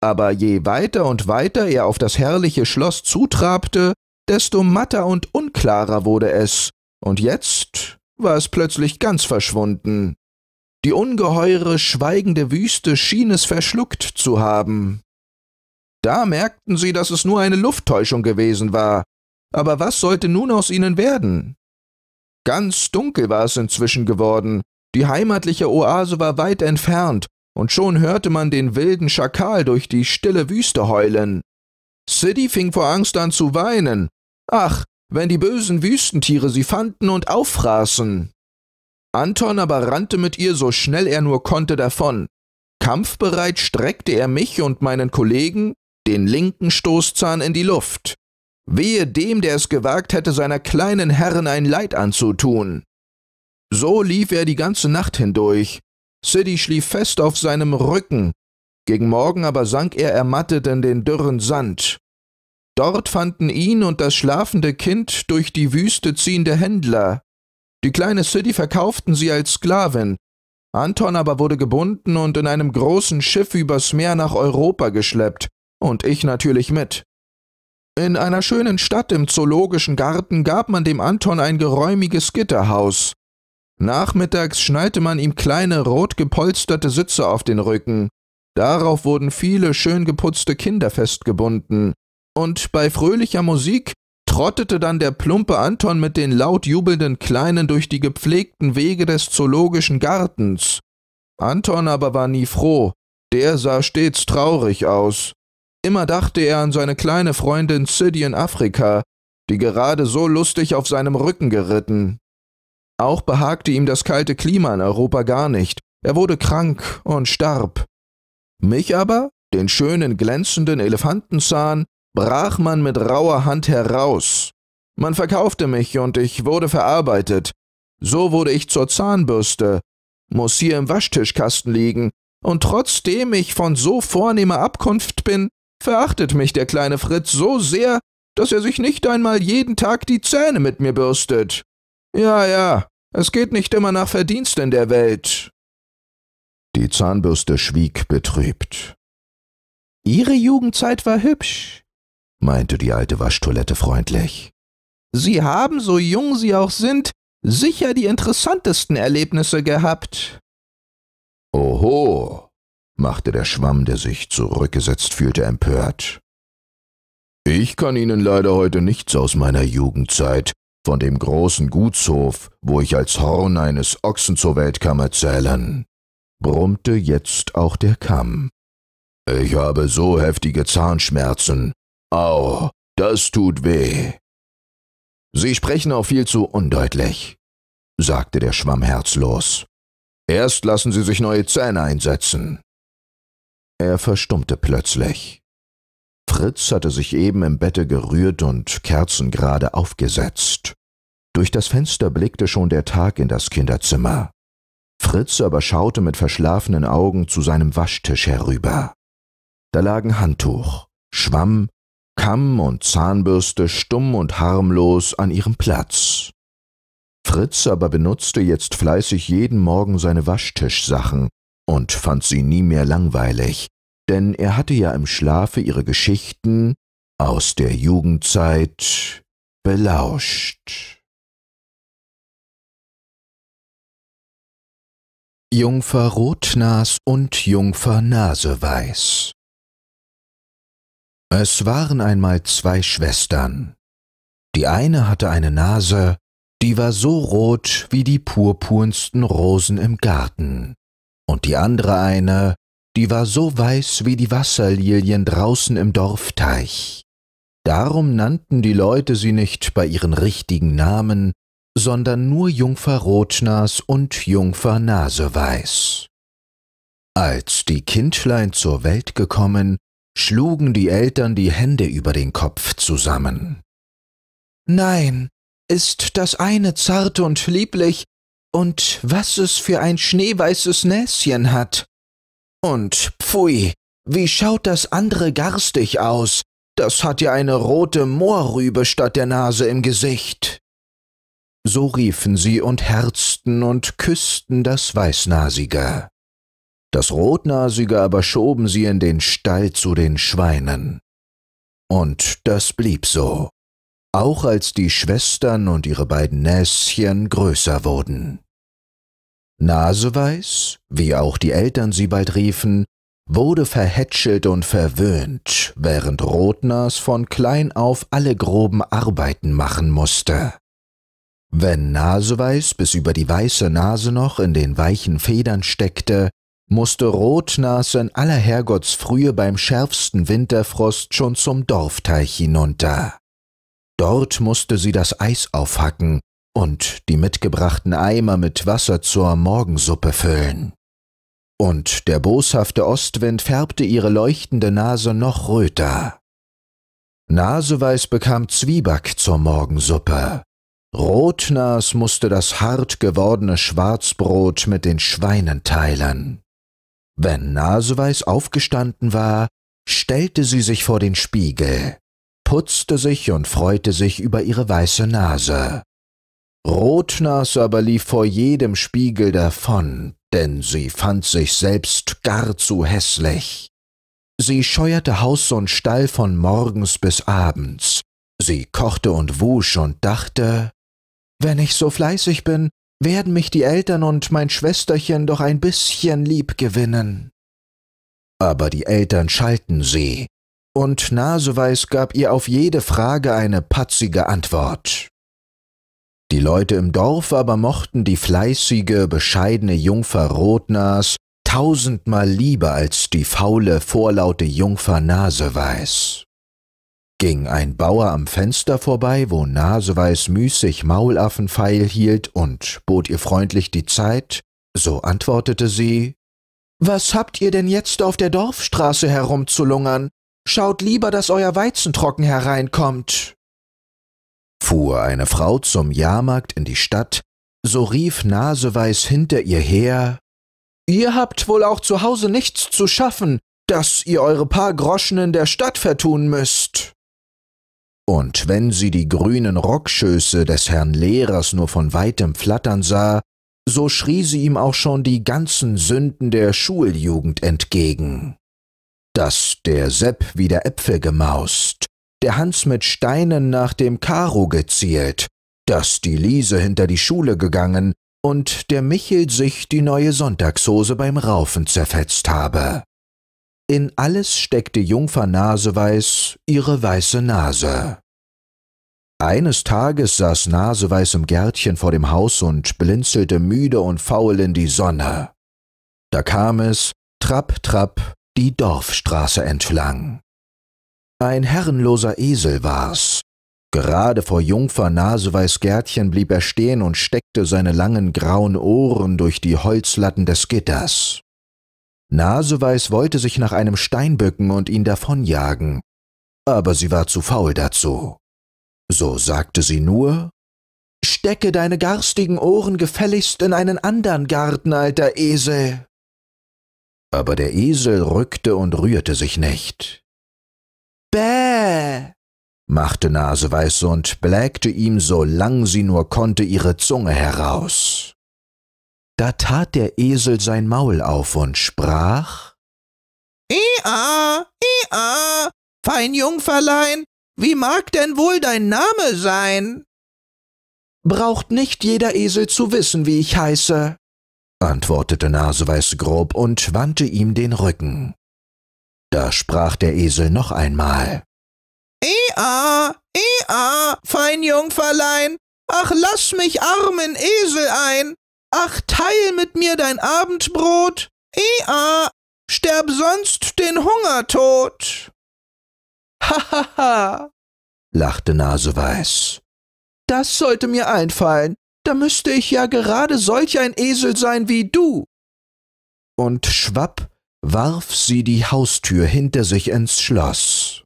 aber je weiter und weiter er auf das herrliche Schloss zutrabte, desto matter und unklarer wurde es, und jetzt war es plötzlich ganz verschwunden. Die ungeheure, schweigende Wüste schien es verschluckt zu haben. Da merkten sie, dass es nur eine Lufttäuschung gewesen war, aber was sollte nun aus ihnen werden? Ganz dunkel war es inzwischen geworden, die heimatliche Oase war weit entfernt, und schon hörte man den wilden Schakal durch die stille Wüste heulen. Siddi fing vor Angst an zu weinen. Ach, wenn die bösen Wüstentiere sie fanden und auffraßen. Anton aber rannte mit ihr so schnell er nur konnte davon. Kampfbereit streckte er mich und meinen Kollegen den linken Stoßzahn in die Luft. Wehe dem, der es gewagt hätte, seiner kleinen Herren ein Leid anzutun. So lief er die ganze Nacht hindurch, Siddy schlief fest auf seinem Rücken, gegen Morgen aber sank er ermattet in den dürren Sand. Dort fanden ihn und das schlafende Kind durch die Wüste ziehende Händler. Die kleine Siddy verkauften sie als Sklavin, Anton aber wurde gebunden und in einem großen Schiff übers Meer nach Europa geschleppt, und ich natürlich mit. In einer schönen Stadt im zoologischen Garten gab man dem Anton ein geräumiges Gitterhaus. Nachmittags schnallte man ihm kleine rot gepolsterte Sitze auf den Rücken, darauf wurden viele schön geputzte Kinder festgebunden, und bei fröhlicher Musik trottete dann der plumpe Anton mit den laut jubelnden Kleinen durch die gepflegten Wege des zoologischen Gartens. Anton aber war nie froh, der sah stets traurig aus. Immer dachte er an seine kleine Freundin Siddy in Afrika, die gerade so lustig auf seinem Rücken geritten. Auch behagte ihm das kalte Klima in Europa gar nicht. Er wurde krank und starb. Mich aber, den schönen glänzenden Elefantenzahn, brach man mit rauer Hand heraus. Man verkaufte mich und ich wurde verarbeitet. So wurde ich zur Zahnbürste, muss hier im Waschtischkasten liegen, und trotzdem ich von so vornehmer Abkunft bin, verachtet mich der kleine Fritz so sehr, dass er sich nicht einmal jeden Tag die Zähne mit mir bürstet. Ja, ja, es geht nicht immer nach Verdienst in der Welt. Die Zahnbürste schwieg betrübt. Ihre Jugendzeit war hübsch, meinte die alte Waschtoilette freundlich. Sie haben, so jung Sie auch sind, sicher die interessantesten Erlebnisse gehabt. Oho, machte der Schwamm, der sich zurückgesetzt fühlte, empört. Ich kann Ihnen leider heute nichts aus meiner Jugendzeit von dem großen Gutshof, wo ich als Horn eines Ochsen zur Welt kam, erzählen, brummte jetzt auch der Kamm. Ich habe so heftige Zahnschmerzen. Au, das tut weh. Sie sprechen auch viel zu undeutlich, sagte der Schwamm herzlos. Erst lassen Sie sich neue Zähne einsetzen. Er verstummte plötzlich. Fritz hatte sich eben im Bette gerührt und kerzengerade aufgesetzt. Durch das Fenster blickte schon der Tag in das Kinderzimmer. Fritz aber schaute mit verschlafenen Augen zu seinem Waschtisch herüber. Da lagen Handtuch, Schwamm, Kamm und Zahnbürste stumm und harmlos an ihrem Platz. Fritz aber benutzte jetzt fleißig jeden Morgen seine Waschtischsachen und fand sie nie mehr langweilig, denn er hatte ja im Schlafe ihre Geschichten aus der Jugendzeit belauscht. Jungfer Rotnas und Jungfer Naseweiß Es waren einmal zwei Schwestern. Die eine hatte eine Nase, die war so rot wie die purpurnsten Rosen im Garten, und die andere eine die war so weiß wie die Wasserlilien draußen im Dorfteich. Darum nannten die Leute sie nicht bei ihren richtigen Namen, sondern nur Jungfer Rotschnas und Jungfer Naseweiß. Als die Kindlein zur Welt gekommen, schlugen die Eltern die Hände über den Kopf zusammen. Nein, ist das eine zart und lieblich, und was es für ein schneeweißes Näschen hat, und pfui, wie schaut das andere garstig aus? Das hat ja eine rote Moorrübe statt der Nase im Gesicht. So riefen sie und herzten und küssten das Weißnasige. Das Rotnasige aber schoben sie in den Stall zu den Schweinen. Und das blieb so, auch als die Schwestern und ihre beiden Näschen größer wurden. Naseweiß, wie auch die Eltern sie bald riefen, wurde verhätschelt und verwöhnt, während Rotnas von klein auf alle groben Arbeiten machen musste. Wenn Naseweiß bis über die weiße Nase noch in den weichen Federn steckte, musste Rotnas in aller Herrgottsfrühe beim schärfsten Winterfrost schon zum Dorfteich hinunter. Dort musste sie das Eis aufhacken, und die mitgebrachten Eimer mit Wasser zur Morgensuppe füllen. Und der boshafte Ostwind färbte ihre leuchtende Nase noch röter. Naseweiß bekam Zwieback zur Morgensuppe. Rotnas musste das hart gewordene Schwarzbrot mit den Schweinen teilen. Wenn Naseweiß aufgestanden war, stellte sie sich vor den Spiegel, putzte sich und freute sich über ihre weiße Nase. Rotschnars aber lief vor jedem Spiegel davon, denn sie fand sich selbst gar zu hässlich. Sie scheuerte Haus und Stall von morgens bis abends. Sie kochte und wusch und dachte, wenn ich so fleißig bin, werden mich die Eltern und mein Schwesterchen doch ein bisschen lieb gewinnen. Aber die Eltern schalten sie, und Naseweiß gab ihr auf jede Frage eine patzige Antwort. Die Leute im Dorf aber mochten die fleißige, bescheidene Jungfer Rotnas tausendmal lieber als die faule, vorlaute Jungfer Naseweiß. Ging ein Bauer am Fenster vorbei, wo Naseweiß müßig Maulaffen feilhielt und bot ihr freundlich die Zeit, so antwortete sie, »Was habt ihr denn jetzt auf der Dorfstraße herumzulungern? Schaut lieber, dass euer Weizen trocken hereinkommt.« Fuhr eine Frau zum Jahrmarkt in die Stadt, so rief Naseweis hinter ihr her Ihr habt wohl auch zu Hause nichts zu schaffen, dass ihr eure paar Groschen in der Stadt vertun müsst. Und wenn sie die grünen Rockschöße des Herrn Lehrers nur von weitem flattern sah, so schrie sie ihm auch schon die ganzen Sünden der Schuljugend entgegen. Dass der Sepp wieder Äpfel gemaust, der Hans mit Steinen nach dem Karo gezielt, dass die Liese hinter die Schule gegangen und der Michel sich die neue Sonntagshose beim Raufen zerfetzt habe. In alles steckte Jungfer Naseweiß ihre weiße Nase. Eines Tages saß Naseweiß im Gärtchen vor dem Haus und blinzelte müde und faul in die Sonne. Da kam es, trapp, trapp, die Dorfstraße entlang. Ein herrenloser Esel war's. Gerade vor Jungfer Naseweiß Gärtchen blieb er stehen und steckte seine langen grauen Ohren durch die Holzlatten des Gitters. Naseweiß wollte sich nach einem Stein bücken und ihn davonjagen, aber sie war zu faul dazu. So sagte sie nur, Stecke deine garstigen Ohren gefälligst in einen andern Garten, alter Esel. Aber der Esel rückte und rührte sich nicht. Bäh, machte Naseweiß und blägte ihm, solang sie nur konnte, ihre Zunge heraus. Da tat der Esel sein Maul auf und sprach Ea, Ea, fein Jungferlein, wie mag denn wohl dein Name sein? Braucht nicht jeder Esel zu wissen, wie ich heiße, antwortete Naseweiß grob und wandte ihm den Rücken. Da sprach der Esel noch einmal. Ea, ea, fein Jungferlein, ach lass mich armen Esel ein, ach teil mit mir dein Abendbrot, ea, sterb sonst den Hungertod. Ha, lachte Naseweiß. Das sollte mir einfallen, da müsste ich ja gerade solch ein Esel sein wie du. Und schwapp warf sie die Haustür hinter sich ins Schloss.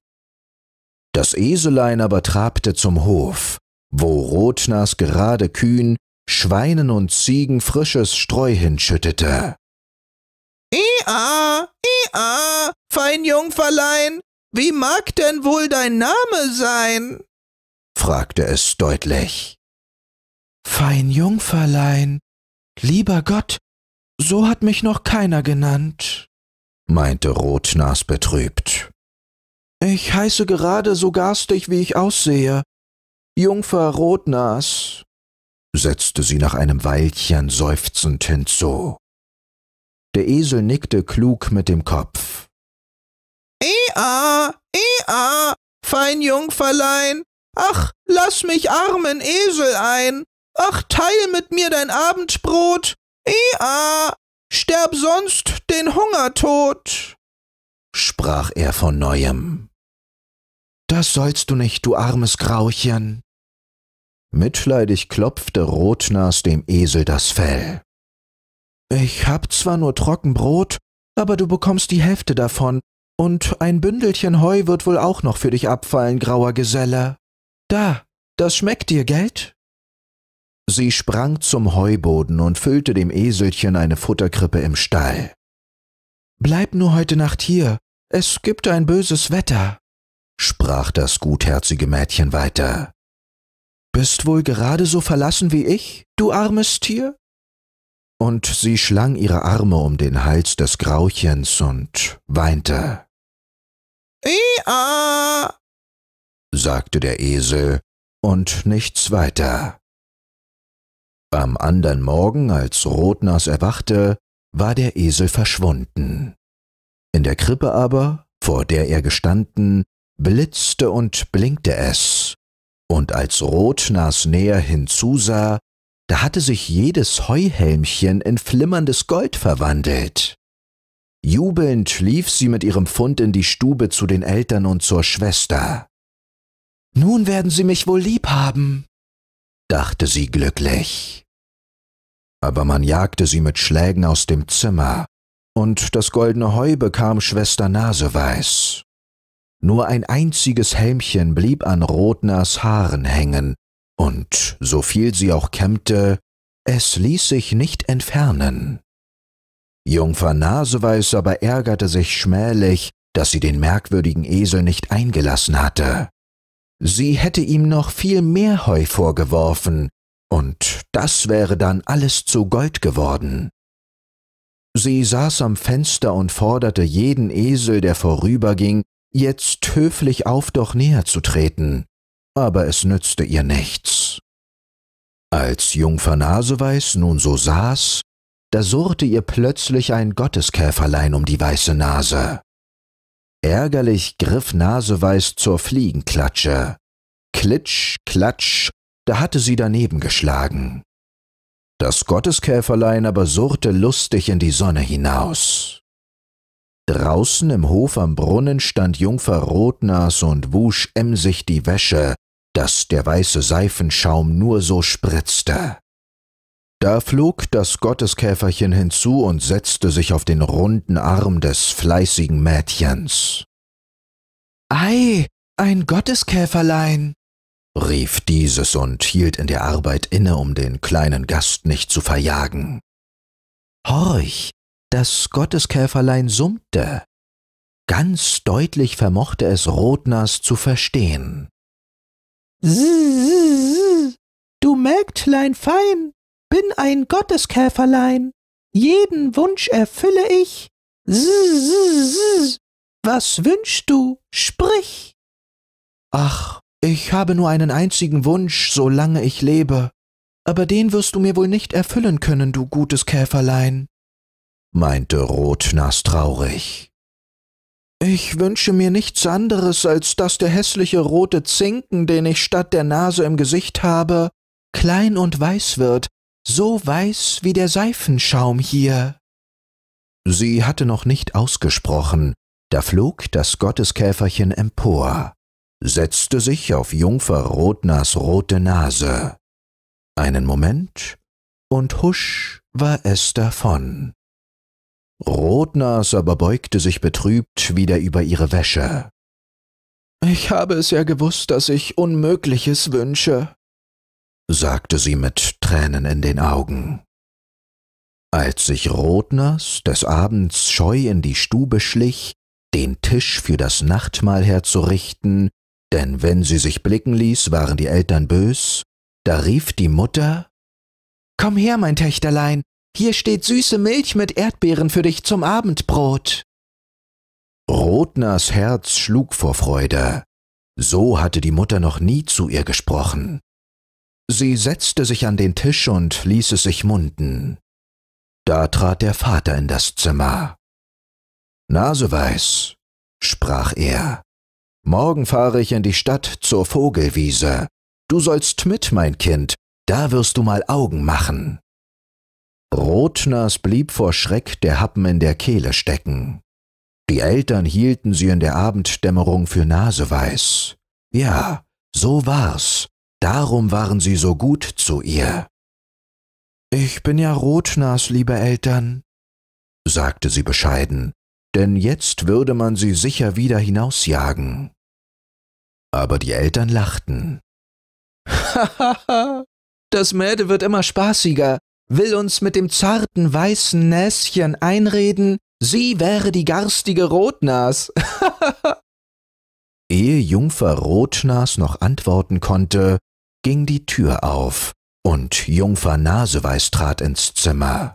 Das Eselein aber trabte zum Hof, wo Rotnas gerade kühn Schweinen und Ziegen frisches Streu hinschüttete. Ea, ea, fein Jungferlein, wie mag denn wohl dein Name sein? fragte es deutlich. Fein Jungferlein, lieber Gott, so hat mich noch keiner genannt meinte Rotnas betrübt. Ich heiße gerade so garstig, wie ich aussehe. Jungfer Rotnas, setzte sie nach einem Weilchen seufzend hinzu. Der Esel nickte klug mit dem Kopf. Ea, ea, fein Jungferlein, ach, lass mich armen Esel ein, ach, teil mit mir dein Abendbrot, ea, Sterb sonst den Hungertod, sprach er von neuem. Das sollst du nicht, du armes Grauchen. Mitleidig klopfte Rotnas dem Esel das Fell. Ich hab zwar nur Trockenbrot, aber du bekommst die Hälfte davon, und ein Bündelchen Heu wird wohl auch noch für dich abfallen, grauer Geselle. Da, das schmeckt dir, Geld? Sie sprang zum Heuboden und füllte dem Eselchen eine Futterkrippe im Stall. Bleib nur heute Nacht hier, es gibt ein böses Wetter, sprach das gutherzige Mädchen weiter. Bist wohl gerade so verlassen wie ich, du armes Tier? Und sie schlang ihre Arme um den Hals des Grauchens und weinte. Ia! sagte der Esel, und nichts weiter. Am andern Morgen, als Rotnas erwachte, war der Esel verschwunden. In der Krippe aber, vor der er gestanden, blitzte und blinkte es, und als Rotnas näher hinzusah, da hatte sich jedes Heuhelmchen in flimmerndes Gold verwandelt. Jubelnd lief sie mit ihrem Fund in die Stube zu den Eltern und zur Schwester. Nun werden sie mich wohl lieb haben, dachte sie glücklich. Aber man jagte sie mit Schlägen aus dem Zimmer, und das goldene Heu bekam Schwester Naseweiß. Nur ein einziges Helmchen blieb an Rotners Haaren hängen, und so viel sie auch kämmte, es ließ sich nicht entfernen. Jungfer Naseweiß aber ärgerte sich schmählich, dass sie den merkwürdigen Esel nicht eingelassen hatte. Sie hätte ihm noch viel mehr Heu vorgeworfen, und das wäre dann alles zu Gold geworden. Sie saß am Fenster und forderte jeden Esel, der vorüberging, jetzt höflich auf, doch näher zu treten, aber es nützte ihr nichts. Als Jungfer Naseweiß nun so saß, da surrte ihr plötzlich ein Gotteskäferlein um die weiße Nase. Ärgerlich griff Naseweiß zur Fliegenklatsche. Klitsch, klatsch, da hatte sie daneben geschlagen. Das Gotteskäferlein aber surrte lustig in die Sonne hinaus. Draußen im Hof am Brunnen stand Jungfer Rotnas und wusch emsig die Wäsche, daß der weiße Seifenschaum nur so spritzte. Da flog das Gotteskäferchen hinzu und setzte sich auf den runden Arm des fleißigen Mädchens. Ei, ein Gotteskäferlein, rief dieses und hielt in der Arbeit inne, um den kleinen Gast nicht zu verjagen. Horch, das Gotteskäferlein summte. Ganz deutlich vermochte es Rotnas zu verstehen. Du Mägdlein fein, bin ein Gotteskäferlein. Jeden Wunsch erfülle ich. Zzz, Was wünschst du? Sprich. Ach, ich habe nur einen einzigen Wunsch, solange ich lebe. Aber den wirst du mir wohl nicht erfüllen können, du gutes Käferlein, meinte Rotnas traurig. Ich wünsche mir nichts anderes, als dass der hässliche rote Zinken, den ich statt der Nase im Gesicht habe, klein und weiß wird, so weiß wie der Seifenschaum hier. Sie hatte noch nicht ausgesprochen, da flog das Gotteskäferchen empor, setzte sich auf Jungfer Rotners rote Nase. Einen Moment, und husch war es davon. Rotnas aber beugte sich betrübt wieder über ihre Wäsche. Ich habe es ja gewusst, dass ich Unmögliches wünsche, sagte sie mit Tränen in den Augen. Als sich Rotners des Abends scheu in die Stube schlich, den Tisch für das Nachtmahl herzurichten, denn wenn sie sich blicken ließ, waren die Eltern bös, da rief die Mutter Komm her, mein Töchterlein, hier steht süße Milch mit Erdbeeren für dich zum Abendbrot. Rotners Herz schlug vor Freude. So hatte die Mutter noch nie zu ihr gesprochen. Sie setzte sich an den Tisch und ließ es sich munden. Da trat der Vater in das Zimmer. Naseweiß, sprach er, morgen fahre ich in die Stadt zur Vogelwiese. Du sollst mit, mein Kind, da wirst du mal Augen machen. Rotnas blieb vor Schreck der Happen in der Kehle stecken. Die Eltern hielten sie in der Abenddämmerung für naseweiß. Ja, so war's. Darum waren sie so gut zu ihr. Ich bin ja Rotnas, liebe Eltern, sagte sie bescheiden, denn jetzt würde man sie sicher wieder hinausjagen. Aber die Eltern lachten. Hahaha, [laughs] das Mädel wird immer spaßiger, will uns mit dem zarten weißen Näschen einreden, sie wäre die garstige Rotnas. [laughs] Ehe Jungfer Rotnas noch antworten konnte, ging die Tür auf und Jungfer Naseweiß trat ins Zimmer.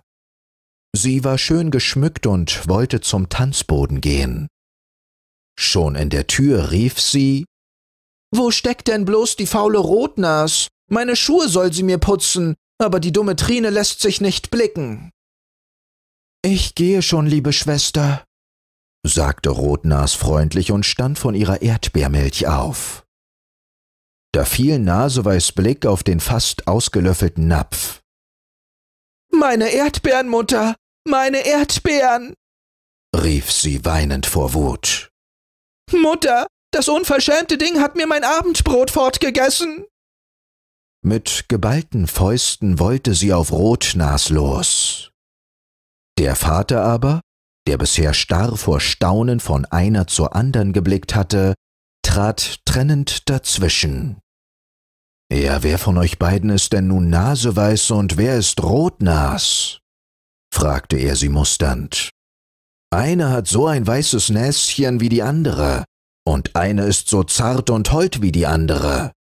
Sie war schön geschmückt und wollte zum Tanzboden gehen. Schon in der Tür rief sie, Wo steckt denn bloß die faule Rotnas? Meine Schuhe soll sie mir putzen, aber die dumme Trine lässt sich nicht blicken. Ich gehe schon, liebe Schwester, sagte Rotnas freundlich und stand von ihrer Erdbeermilch auf. Da fiel Naseweis Blick auf den fast ausgelöffelten Napf. Meine Erdbeeren, Mutter! Meine Erdbeeren! rief sie weinend vor Wut. Mutter, das unverschämte Ding hat mir mein Abendbrot fortgegessen! Mit geballten Fäusten wollte sie auf Rotnas los. Der Vater aber, der bisher starr vor Staunen von einer zur anderen geblickt hatte, trat trennend dazwischen. Ja, wer von euch beiden ist denn nun Naseweiß und wer ist Rotnas? fragte er sie musternd. Eine hat so ein weißes Näschen wie die andere, und eine ist so zart und hold wie die andere.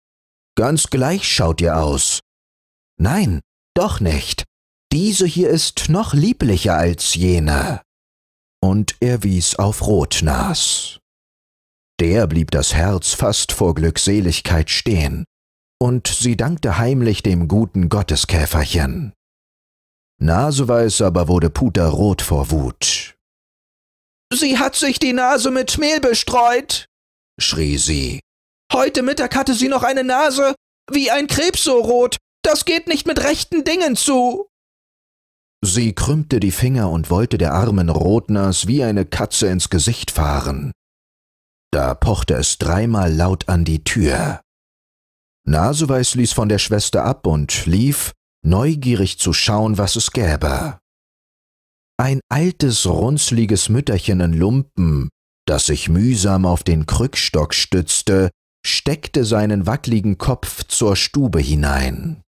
Ganz gleich schaut ihr aus. Nein, doch nicht. Diese hier ist noch lieblicher als jene. Und er wies auf Rotnas der blieb das Herz fast vor Glückseligkeit stehen, und sie dankte heimlich dem guten Gotteskäferchen. Naseweiß aber wurde puterrot vor Wut. Sie hat sich die Nase mit Mehl bestreut, schrie sie. Heute Mittag hatte sie noch eine Nase wie ein Krebs so rot. Das geht nicht mit rechten Dingen zu. Sie krümmte die Finger und wollte der armen Rotnas wie eine Katze ins Gesicht fahren. Da pochte es dreimal laut an die Tür. Naseweiß ließ von der Schwester ab und lief, neugierig zu schauen, was es gäbe. Ein altes, runzliges Mütterchen in Lumpen, das sich mühsam auf den Krückstock stützte, steckte seinen wackligen Kopf zur Stube hinein.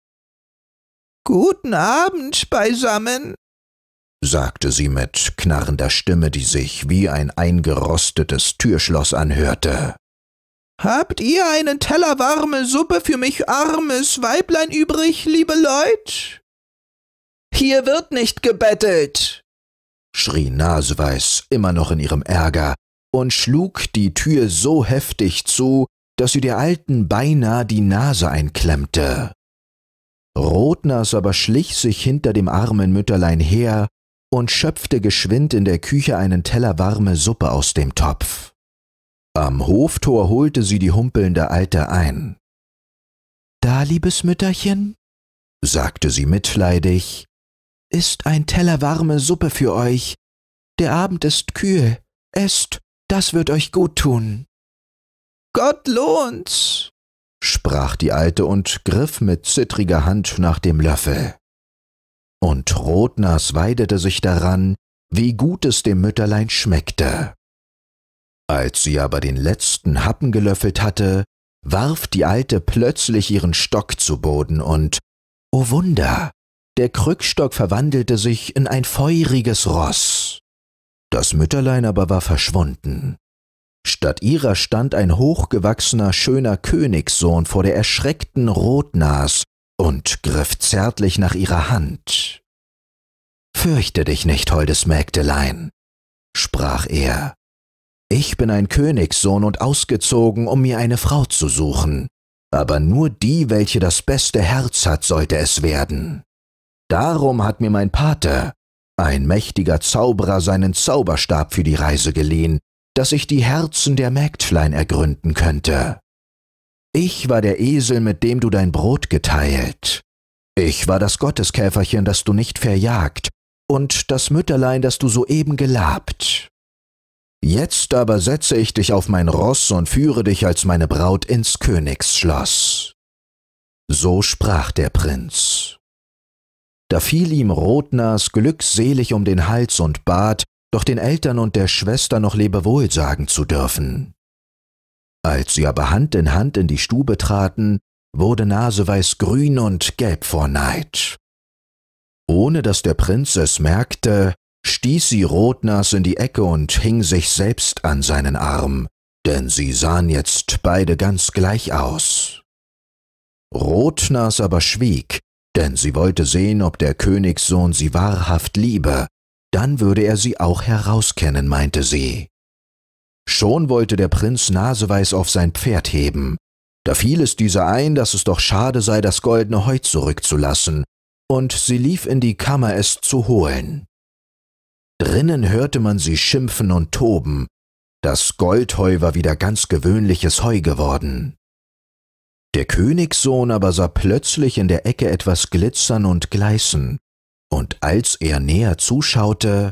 Guten Abend beisammen, sagte sie mit knarrender Stimme, die sich wie ein eingerostetes Türschloss anhörte. Habt ihr einen Teller warme Suppe für mich armes Weiblein übrig, liebe Leut? Hier wird nicht gebettelt, schrie Naseweiß immer noch in ihrem Ärger und schlug die Tür so heftig zu, dass sie der Alten beinahe die Nase einklemmte. Rotnas aber schlich sich hinter dem armen Mütterlein her und schöpfte geschwind in der Küche einen Teller warme Suppe aus dem Topf. Am Hoftor holte sie die humpelnde Alte ein. Da, liebes Mütterchen, sagte sie mitleidig, ist ein Teller warme Suppe für euch. Der Abend ist kühl. Esst, das wird euch gut tun. Gott lohnt's, sprach die Alte und griff mit zittriger Hand nach dem Löffel und Rotnas weidete sich daran, wie gut es dem Mütterlein schmeckte. Als sie aber den letzten Happen gelöffelt hatte, warf die Alte plötzlich ihren Stock zu Boden und, o oh Wunder, der Krückstock verwandelte sich in ein feuriges Ross. Das Mütterlein aber war verschwunden. Statt ihrer stand ein hochgewachsener, schöner Königssohn vor der erschreckten Rotnas, und griff zärtlich nach ihrer Hand. Fürchte dich nicht, holdes Mägdelein, sprach er. Ich bin ein Königssohn und ausgezogen, um mir eine Frau zu suchen, aber nur die, welche das beste Herz hat, sollte es werden. Darum hat mir mein Pater, ein mächtiger Zauberer, seinen Zauberstab für die Reise geliehen, dass ich die Herzen der Mägdlein ergründen könnte. Ich war der Esel, mit dem du dein Brot geteilt. Ich war das Gotteskäferchen, das du nicht verjagt, und das Mütterlein, das du soeben gelabt. Jetzt aber setze ich dich auf mein Ross und führe dich als meine Braut ins Königsschloss. So sprach der Prinz. Da fiel ihm Rotnas glückselig um den Hals und bat, doch den Eltern und der Schwester noch Lebewohl sagen zu dürfen. Als sie aber Hand in Hand in die Stube traten, wurde Naseweiß grün und gelb vor Neid. Ohne dass der Prinz es merkte, stieß sie Rotnas in die Ecke und hing sich selbst an seinen Arm, denn sie sahen jetzt beide ganz gleich aus. Rotnas aber schwieg, denn sie wollte sehen, ob der Königssohn sie wahrhaft liebe, dann würde er sie auch herauskennen, meinte sie. Schon wollte der Prinz Naseweiß auf sein Pferd heben. Da fiel es dieser ein, dass es doch schade sei, das goldene Heu zurückzulassen, und sie lief in die Kammer, es zu holen. Drinnen hörte man sie schimpfen und toben. Das Goldheu war wieder ganz gewöhnliches Heu geworden. Der Königssohn aber sah plötzlich in der Ecke etwas glitzern und gleißen, und als er näher zuschaute,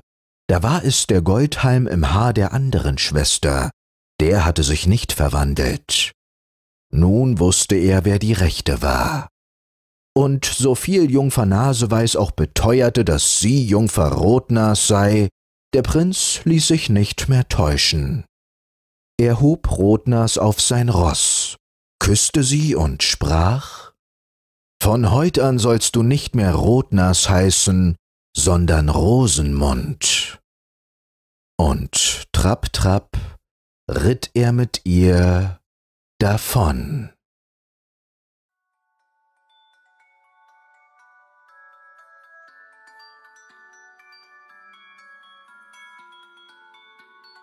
da war es der Goldhalm im Haar der anderen Schwester, der hatte sich nicht verwandelt. Nun wusste er, wer die Rechte war. Und so viel Jungfer Naseweis auch beteuerte, dass sie Jungfer Rotnas sei, der Prinz ließ sich nicht mehr täuschen. Er hob Rotnas auf sein Ross, küßte sie und sprach Von heut an sollst du nicht mehr Rotnas heißen, sondern Rosenmund. Und trapp trapp ritt er mit ihr davon.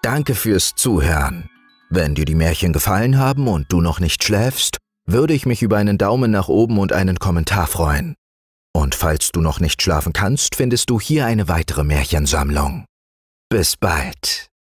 Danke fürs Zuhören. Wenn dir die Märchen gefallen haben und du noch nicht schläfst, würde ich mich über einen Daumen nach oben und einen Kommentar freuen. Und falls du noch nicht schlafen kannst, findest du hier eine weitere Märchensammlung. Bis bald.